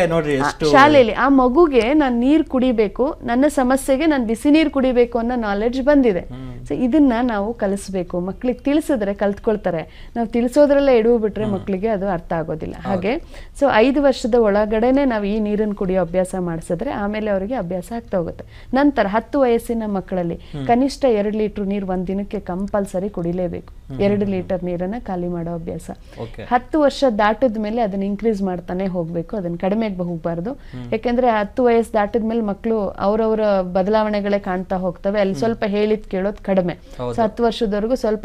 ಶಾಲೆಯಲ್ಲಿ ಆ ಮಗುಗೆ ನಾನು ನೀರು ಕುಡಿಬೇಕು ನನ್ನ ಸಮಸ್ಯೆಗೆ ನಾನು ಬಿಸಿ ನೀರು ಕುಡಿಬೇಕು ಅನ್ನೋ ನಾಲೆಡ್ಜ್ ಬಂದಿದೆ ಸೊ ಇದನ್ನ ನಾವು ಕಲಿಸ್ಬೇಕು ಮಕ್ಳಿಗೆ ತಿಳಿಸಿದ್ರೆ ಕಲ್ತ್ಕೊಳ್ತಾರೆ ನಾವು ತಿಳಿಸೋದ್ರಲ್ಲೇ ಎಡುವು ಬಿಟ್ರೆ ಮಕ್ಕಳಿಗೆ ಅದು ಅರ್ಥ ಆಗೋದಿಲ್ಲ ಹಾಗೆ ಸೊ ಐದು ವರ್ಷದ ಒಳಗಡೆನೆ ನಾವು ಈ ನೀರನ್ನು ಕುಡಿಯೋ ಅಭ್ಯಾಸ ಮಾಡಿಸಿದ್ರೆ ಆಮೇಲೆ ಅವರಿಗೆ ಅಭ್ಯಾಸ ಆಗ್ತಾ ಹೋಗುತ್ತೆ ನಂತರ ಹತ್ತು ವಯಸ್ಸಿನ ಮಕ್ಕಳಲ್ಲಿ ಕನಿಷ್ಠ ಎರಡು ಲೀಟರ್ ನೀರು ಒಂದ್ ದಿನಕ್ಕೆ ಕಂಪಲ್ಸರಿ ಕುಡಿಲೇಬೇಕು ಎರಡು ಲೀಟರ್ ನೀರನ್ನ ಖಾಲಿ ಮಾಡೋ ಅಭ್ಯಾಸ ಹತ್ತು ವರ್ಷ ದಾಟದ ಮೇಲೆ ಅದನ್ನ ಇನ್ಕ್ರೀಸ್ ಮಾಡ್ತಾನೆ ಹೋಗ್ಬೇಕು ಅದನ್ನ ಕಡಿಮೆ ಹೋಗ್ಬಾರ್ದು ಯಾಕೆಂದ್ರೆ ಹತ್ತು ವಯಸ್ಸು ದಾಟದ ಮೇಲೆ ಮಕ್ಕಳು ಅವರವರ ಬದಲಾವಣೆಗಳ ಮೇಲೆ ಕಾಣ್ತಾ ಹೋಗ್ತವೆ ಅಲ್ಲಿ ಸ್ವಲ್ಪ ಹೇಳಿದ್ ಕೇಳೋದು ಕಡಿಮೆ ಸೊ ಹತ್ತು ವರ್ಷದವರೆಗೂ ಸ್ವಲ್ಪ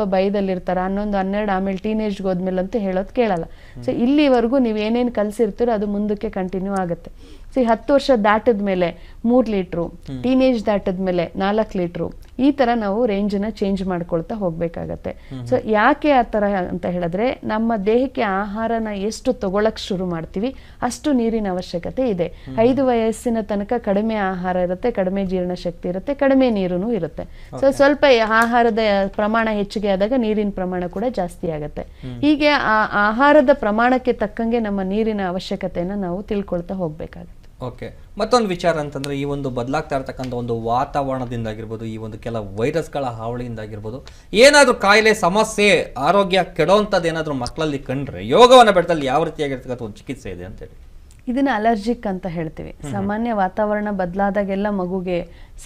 ಇರ್ತಾರ ಹನ್ನೊಂದು ಹನ್ನೆರಡು ಆಮೇಲೆ ಟೀನೇಜ್ ಹೋದ್ಮೇಲೆ ಅಂತ ಹೇಳೋದು ಕೇಳಲ್ಲ ಸೊ ಇಲ್ಲಿವರೆಗೂ ನೀವು ಏನೇನ್ ಕಲಿಸಿರ್ತೀರೋ ಅದು ಮುಂದಕ್ಕೆ ಕಂಟಿನ್ಯೂ ಆಗುತ್ತೆ ಸೊ ಈ ಹತ್ತು ವರ್ಷ ದಾಟದ ಮೇಲೆ ಮೂರು ಲೀಟ್ರು ಟೀನೇಜ್ ದಾಟದ ಮೇಲೆ ನಾಲ್ಕು ಲೀಟ್ರು ಈ ತರ ನಾವು ರೇಂಜ್ ನ ಚೇಂಜ್ ಮಾಡ್ಕೊಳ್ತಾ ಹೋಗ್ಬೇಕಾಗತ್ತೆ ಸೊ ಯಾಕೆ ಆ ತರ ಅಂತ ಹೇಳಿದ್ರೆ ನಮ್ಮ ದೇಹಕ್ಕೆ ಆಹಾರನ ಎಷ್ಟು ತಗೊಳಕ್ ಶುರು ಮಾಡ್ತೀವಿ ಅಷ್ಟು ನೀರಿನ ಅವಶ್ಯಕತೆ ಇದೆ ಐದು ವಯಸ್ಸಿನ ತನಕ ಕಡಿಮೆ ಆಹಾರ ಇರುತ್ತೆ ಕಡಿಮೆ ಜೀರ್ಣ ಶಕ್ತಿ ಇರುತ್ತೆ ಕಡಿಮೆ ನೀರು ಇರುತ್ತೆ ಸೊ ಸ್ವಲ್ಪ ಆಹಾರದ ಪ್ರಮಾಣ ಹೆಚ್ಚಿಗೆ ಆದಾಗ ನೀರಿನ ಪ್ರಮಾಣ ಕೂಡ ಜಾಸ್ತಿ ಆಗತ್ತೆ ಹೀಗೆ ಆ ಆಹಾರದ ಪ್ರಮಾಣಕ್ಕೆ ತಕ್ಕಂಗೆ ನಮ್ಮ ನೀರಿನ ಅವಶ್ಯಕತೆಯನ್ನು ನಾವು ತಿಳ್ಕೊಳ್ತಾ ಹೋಗಬೇಕಾಗುತ್ತೆ ಓಕೆ ಮತ್ತೊಂದು ವಿಚಾರ ಅಂತಂದರೆ ಈ ಒಂದು ಬದಲಾಗ್ತಾ ಇರ್ತಕ್ಕಂಥ ಒಂದು ವಾತಾವರಣದಿಂದ ಆಗಿರ್ಬೋದು ಈ ಒಂದು ಕೆಲ ವೈರಸ್ಗಳ ಆಗಿರ್ಬೋದು ಏನಾದರೂ ಕಾಯಿಲೆ ಸಮಸ್ಯೆ ಆರೋಗ್ಯ ಕೆಡೋವಂಥದ್ದು ಏನಾದರೂ ಮಕ್ಕಳಲ್ಲಿ ಕಂಡ್ರೆ ಯೋಗವನ್ನು ಬೆಟ್ಟದಲ್ಲಿ ಯಾವ ರೀತಿಯಾಗಿರ್ತಕ್ಕಂಥ ಒಂದು ಚಿಕಿತ್ಸೆ ಇದೆ ಅಂತೇಳಿ ಇದನ್ನ ಅಲರ್ಜಿಕ್ ಅಂತ ಹೇಳ್ತೀವಿ ಸಾಮಾನ್ಯ ವಾತಾವರಣ ಬದಲಾದಾಗೆಲ್ಲ ಮಗುಗೆ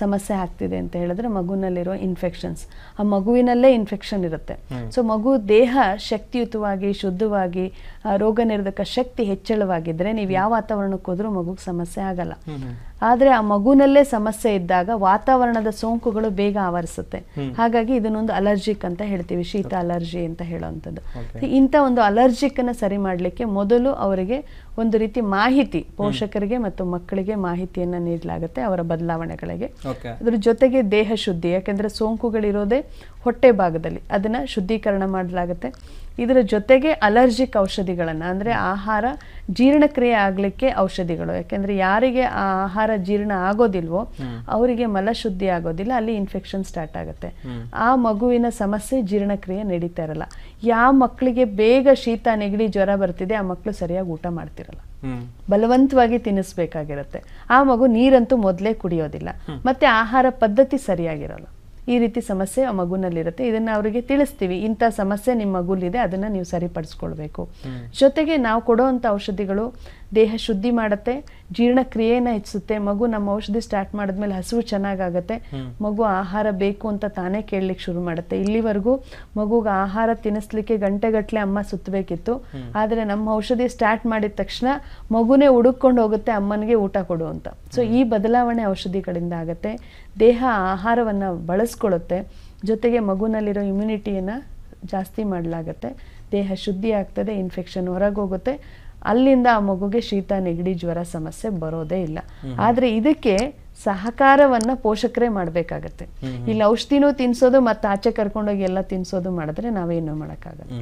ಸಮಸ್ಯೆ ಆಗ್ತಿದೆ ಅಂತ ಹೇಳಿದ್ರೆ ಮಗುವಿನಲ್ಲಿರೋ ಇನ್ಫೆಕ್ಷನ್ಸ್ ಆ ಮಗುವಿನಲ್ಲೇ ಇನ್ಫೆಕ್ಷನ್ ಇರುತ್ತೆ ಸೊ ಮಗು ದೇಹ ಶಕ್ತಿಯುತವಾಗಿ ಶುದ್ಧವಾಗಿ ರೋಗ ನಿರೋಧಕ ಶಕ್ತಿ ಹೆಚ್ಚಳವಾಗಿದ್ರೆ ನೀವು ಯಾವ ವಾತಾವರಣಕ್ಕೆ ಹೋದ್ರೂ ಮಗುಗೆ ಸಮಸ್ಯೆ ಆಗಲ್ಲ ಆದ್ರೆ ಆ ಮಗುನಲ್ಲೇ ಸಮಸ್ಯೆ ಇದ್ದಾಗ ವಾತಾವರಣದ ಸೋಂಕುಗಳು ಬೇಗ ಆವರಿಸುತ್ತೆ ಹಾಗಾಗಿ ಇದನ್ನೊಂದು ಅಲರ್ಜಿಕ್ ಅಂತ ಹೇಳ್ತೀವಿ ಶೀತ ಅಲರ್ಜಿ ಅಂತ ಹೇಳುವಂಥದ್ದು ಇಂಥ ಒಂದು ಅಲರ್ಜಿಕ್ ಅನ್ನ ಸರಿ ಮಾಡಲಿಕ್ಕೆ ಮೊದಲು ಅವರಿಗೆ ಒಂದು ರೀತಿ ಮಾಹಿತಿ ಪೋಷಕರಿಗೆ ಮತ್ತು ಮಕ್ಕಳಿಗೆ ಮಾಹಿತಿಯನ್ನು ನೀಡಲಾಗುತ್ತೆ ಅವರ ಬದಲಾವಣೆಗಳಿಗೆ ಅದ್ರ ಜೊತೆಗೆ ದೇಹ ಶುದ್ಧಿ ಯಾಕೆಂದ್ರೆ ಸೋಂಕುಗಳಿರೋದೇ ಹೊಟ್ಟೆ ಭಾಗದಲ್ಲಿ ಅದನ್ನ ಶುದ್ಧೀಕರಣ ಮಾಡಲಾಗುತ್ತೆ ಇದರ ಜೊತೆಗೆ ಅಲರ್ಜಿಕ್ ಔಷಧಿಗಳನ್ನ ಅಂದ್ರೆ ಆಹಾರ ಜೀರ್ಣಕ್ರಿಯೆ ಆಗ್ಲಿಕ್ಕೆ ಔಷಧಿಗಳು ಯಾಕೆಂದ್ರೆ ಯಾರಿಗೆ ಆ ಆಹಾರ ಜೀರ್ಣ ಆಗೋದಿಲ್ವೋ ಅವರಿಗೆ ಮಲಶುದ್ಧಿ ಆಗೋದಿಲ್ಲ ಅಲ್ಲಿ ಇನ್ಫೆಕ್ಷನ್ ಸ್ಟಾರ್ಟ್ ಆಗುತ್ತೆ ಆ ಮಗುವಿನ ಸಮಸ್ಯೆ ಜೀರ್ಣಕ್ರಿಯೆ ನಡೀತಾ ಇರಲ್ಲ ಯಾವ ಮಕ್ಕಳಿಗೆ ಬೇಗ ಶೀತ ನೆಗಡಿ ಜ್ವರ ಬರ್ತಿದೆ ಆ ಮಕ್ಕಳು ಸರಿಯಾಗಿ ಊಟ ಮಾಡ್ತಿರಲ್ಲ ಬಲವಂತವಾಗಿ ತಿನ್ನಿಸ್ಬೇಕಾಗಿರುತ್ತೆ ಆ ಮಗು ನೀರಂತೂ ಮೊದಲೇ ಕುಡಿಯೋದಿಲ್ಲ ಮತ್ತೆ ಆಹಾರ ಪದ್ಧತಿ ಸರಿಯಾಗಿರಲ್ಲ ಈ ರೀತಿ ಸಮಸ್ಯೆ ಆ ಮಗುನಲ್ಲಿರುತ್ತೆ ಇದನ್ನ ಅವರಿಗೆ ತಿಳಿಸ್ತೀವಿ ಇಂಥ ಸಮಸ್ಯೆ ನಿಮ್ಮ ಮಗುಲಿದೆ ಅದನ್ನ ನೀವು ಸರಿಪಡಿಸ್ಕೊಳ್ಬೇಕು ಜೊತೆಗೆ ನಾವು ಕೊಡೋ ಅಂಥ ಔಷಧಿಗಳು ದೇಹ ಶುದ್ಧಿ ಮಾಡುತ್ತೆ ಜೀರ್ಣಕ್ರಿಯೆನ ಹೆಚ್ಚಿಸುತ್ತೆ ಮಗು ನಮ್ಮ ಔಷಧಿ ಸ್ಟಾರ್ಟ್ ಮಾಡಿದ್ಮೇಲೆ ಹಸಿವು ಚೆನ್ನಾಗಾಗತ್ತೆ ಮಗು ಆಹಾರ ಬೇಕು ಅಂತ ತಾನೇ ಕೇಳಲಿಕ್ಕೆ ಶುರು ಮಾಡುತ್ತೆ ಇಲ್ಲಿವರೆಗೂ ಮಗುಗೆ ಆಹಾರ ತಿನ್ನಿಸ್ಲಿಕ್ಕೆ ಗಂಟೆಗಟ್ಟಲೆ ಅಮ್ಮ ಸುತ್ತಬೇಕಿತ್ತು ಆದರೆ ನಮ್ಮ ಔಷಧಿ ಸ್ಟಾರ್ಟ್ ಮಾಡಿದ ತಕ್ಷಣ ಮಗುನೇ ಹುಡುಕೊಂಡು ಹೋಗುತ್ತೆ ಅಮ್ಮನಿಗೆ ಊಟ ಕೊಡು ಅಂತ ಸೊ ಈ ಬದಲಾವಣೆ ಔಷಧಿಗಳಿಂದ ಆಗುತ್ತೆ ದೇಹ ಆಹಾರವನ್ನು ಬಳಸ್ಕೊಳ್ಳುತ್ತೆ ಜೊತೆಗೆ ಮಗುನಲ್ಲಿರೋ ಇಮ್ಯುನಿಟಿಯನ್ನು ಜಾಸ್ತಿ ಮಾಡಲಾಗತ್ತೆ ದೇಹ ಶುದ್ಧಿ ಆಗ್ತದೆ ಇನ್ಫೆಕ್ಷನ್ ಹೊರಗೋಗುತ್ತೆ ಅಲ್ಲಿಂದ ಆ ಮಗುಗೆ ಶೀತ ನೆಗಡಿ ಜ್ವರ ಸಮಸ್ಯೆ ಬರೋದೇ ಇಲ್ಲ ಆದ್ರೆ ಇದಕ್ಕೆ ಸಹಕಾರವನ್ನ ಪೋಷಕರೇ ಮಾಡ್ಬೇಕಾಗತ್ತೆ ಇಲ್ಲಿ ಔಷಧಿನೂ ತಿನ್ಸೋದು ಮತ್ತೆ ಆಚೆ ಕರ್ಕೊಂಡೋಗಿ ಎಲ್ಲ ತಿನ್ಸೋದು ಮಾಡಿದ್ರೆ ನಾವೇನು ಮಾಡೋಕ್ಕಾಗಲ್ಲ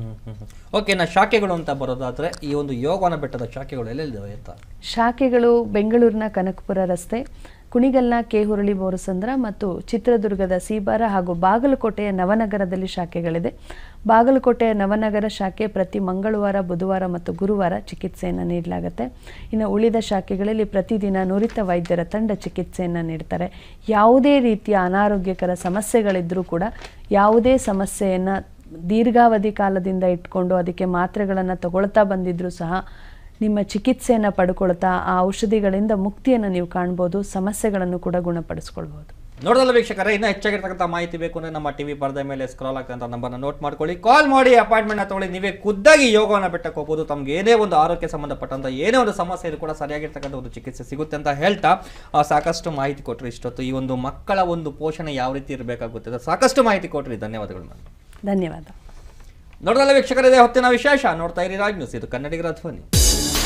ಓಕೆ ನಾ ಶಾಖೆಗಳು ಅಂತ ಬರೋದಾದ್ರೆ ಈ ಒಂದು ಯೋಗವನ ಬೆಟ್ಟದ ಶಾಖೆಗಳು ಎಲ್ಲೆಲ್ಲಿದ್ದಾವೆ ಶಾಖೆಗಳು ಬೆಂಗಳೂರಿನ ಕನಕಪುರ ರಸ್ತೆ ಕುಣಿಗಲ್ನ ಕೆ ಹುರಳಿ ಬೋರಸಂದ್ರ ಮತ್ತು ಚಿತ್ರದುರ್ಗದ ಸೀಬಾರ ಹಾಗೂ ಬಾಗಲಕೋಟೆಯ ನವನಗರದಲ್ಲಿ ಶಾಖೆಗಳಿದೆ ಬಾಗಲಕೋಟೆಯ ನವನಗರ ಶಾಖೆ ಪ್ರತಿ ಮಂಗಳವಾರ ಬುಧವಾರ ಮತ್ತು ಗುರುವಾರ ಚಿಕಿತ್ಸೆಯನ್ನು ನೀಡಲಾಗುತ್ತೆ ಇನ್ನು ಉಳಿದ ಶಾಖೆಗಳಲ್ಲಿ ಪ್ರತಿದಿನ ನುರಿತ ವೈದ್ಯರ ತಂಡ ಚಿಕಿತ್ಸೆಯನ್ನು ನೀಡ್ತಾರೆ ಯಾವುದೇ ರೀತಿಯ ಅನಾರೋಗ್ಯಕರ ಸಮಸ್ಯೆಗಳಿದ್ದರೂ ಕೂಡ ಯಾವುದೇ ಸಮಸ್ಯೆಯನ್ನು ದೀರ್ಘಾವಧಿ ಕಾಲದಿಂದ ಇಟ್ಕೊಂಡು ಅದಕ್ಕೆ ಮಾತ್ರೆಗಳನ್ನು ತಗೊಳ್ತಾ ಬಂದಿದ್ದರೂ ಸಹ ನಿಮ್ಮ ಚಿಕಿತ್ಸೆಯನ್ನು ಪಡ್ಕೊಳ್ತಾ ಆ ಔಷಧಿಗಳಿಂದ ಮುಕ್ತಿಯನ್ನು ನೀವು ಕಾಣ್ಬೋದು ಸಮಸ್ಯೆಗಳನ್ನು ಕೂಡ ಗುಣಪಡಿಸ್ಕೊಳ್ಬೋದು ನೋಡೋದಲ್ಲ ವೀಕ್ಷಕರೇ ಇನ್ನೂ ಹೆಚ್ಚಾಗಿರ್ತಕ್ಕಂಥ ಮಾಹಿತಿ ಬೇಕು ಅಂದರೆ ನಮ್ಮ ಟಿವಿ ಪರದೆ ಮೇಲೆ ಸ್ಕ್ರಾಲ್ ಆಗ್ತಕ್ಕಂಥ ನಂಬರ್ನ ನೋಟ್ ಮಾಡ್ಕೊಳ್ಳಿ ಕಾಲ್ ಮಾಡಿ ಅಪಾಯಿಂಟ್ಮೆಂಟ್ನ ತಗೊಳ್ಳಿ ನೀವೇ ಖುದ್ದಾಗಿ ಯೋಗವನ್ನು ಬೆಟ್ಟಕ್ಕೆ ಹೋಗ್ಬೋದು ತಮ್ಗೆ ಏನೇ ಒಂದು ಆರೋಗ್ಯ ಸಂಬಂಧಪಟ್ಟಂಥ ಏನೇ ಒಂದು ಸಮಸ್ಯೆ ಇದು ಕೂಡ ಸರಿಯಾಗಿರ್ತಕ್ಕಂಥ ಒಂದು ಚಿಕಿತ್ಸೆ ಸಿಗುತ್ತೆ ಅಂತ ಹೇಳ್ತಾ ಸಾಕಷ್ಟು ಮಾಹಿತಿ ಕೊಟ್ಟರು ಇಷ್ಟೊತ್ತು ಈ ಒಂದು ಮಕ್ಕಳ ಒಂದು ಪೋಷಣೆ ಯಾವ ರೀತಿ ಇರಬೇಕಾಗುತ್ತೆ ಸಾಕಷ್ಟು ಮಾಹಿತಿ ಕೊಟ್ಟರಿ ಧನ್ಯವಾದಗಳು ಮೇಡಮ್ ಧನ್ಯವಾದ ನೋಡೋದಲ್ಲ ವೀಕ್ಷಕರೇ ಹೊತ್ತಿನ ವಿಶೇಷ ನೋಡ್ತಾ ಇರಿ ರಾಜ್ ನ್ಯೂಸ್ ಇದು ಕನ್ನಡಿಗರ ಧ್ವನಿ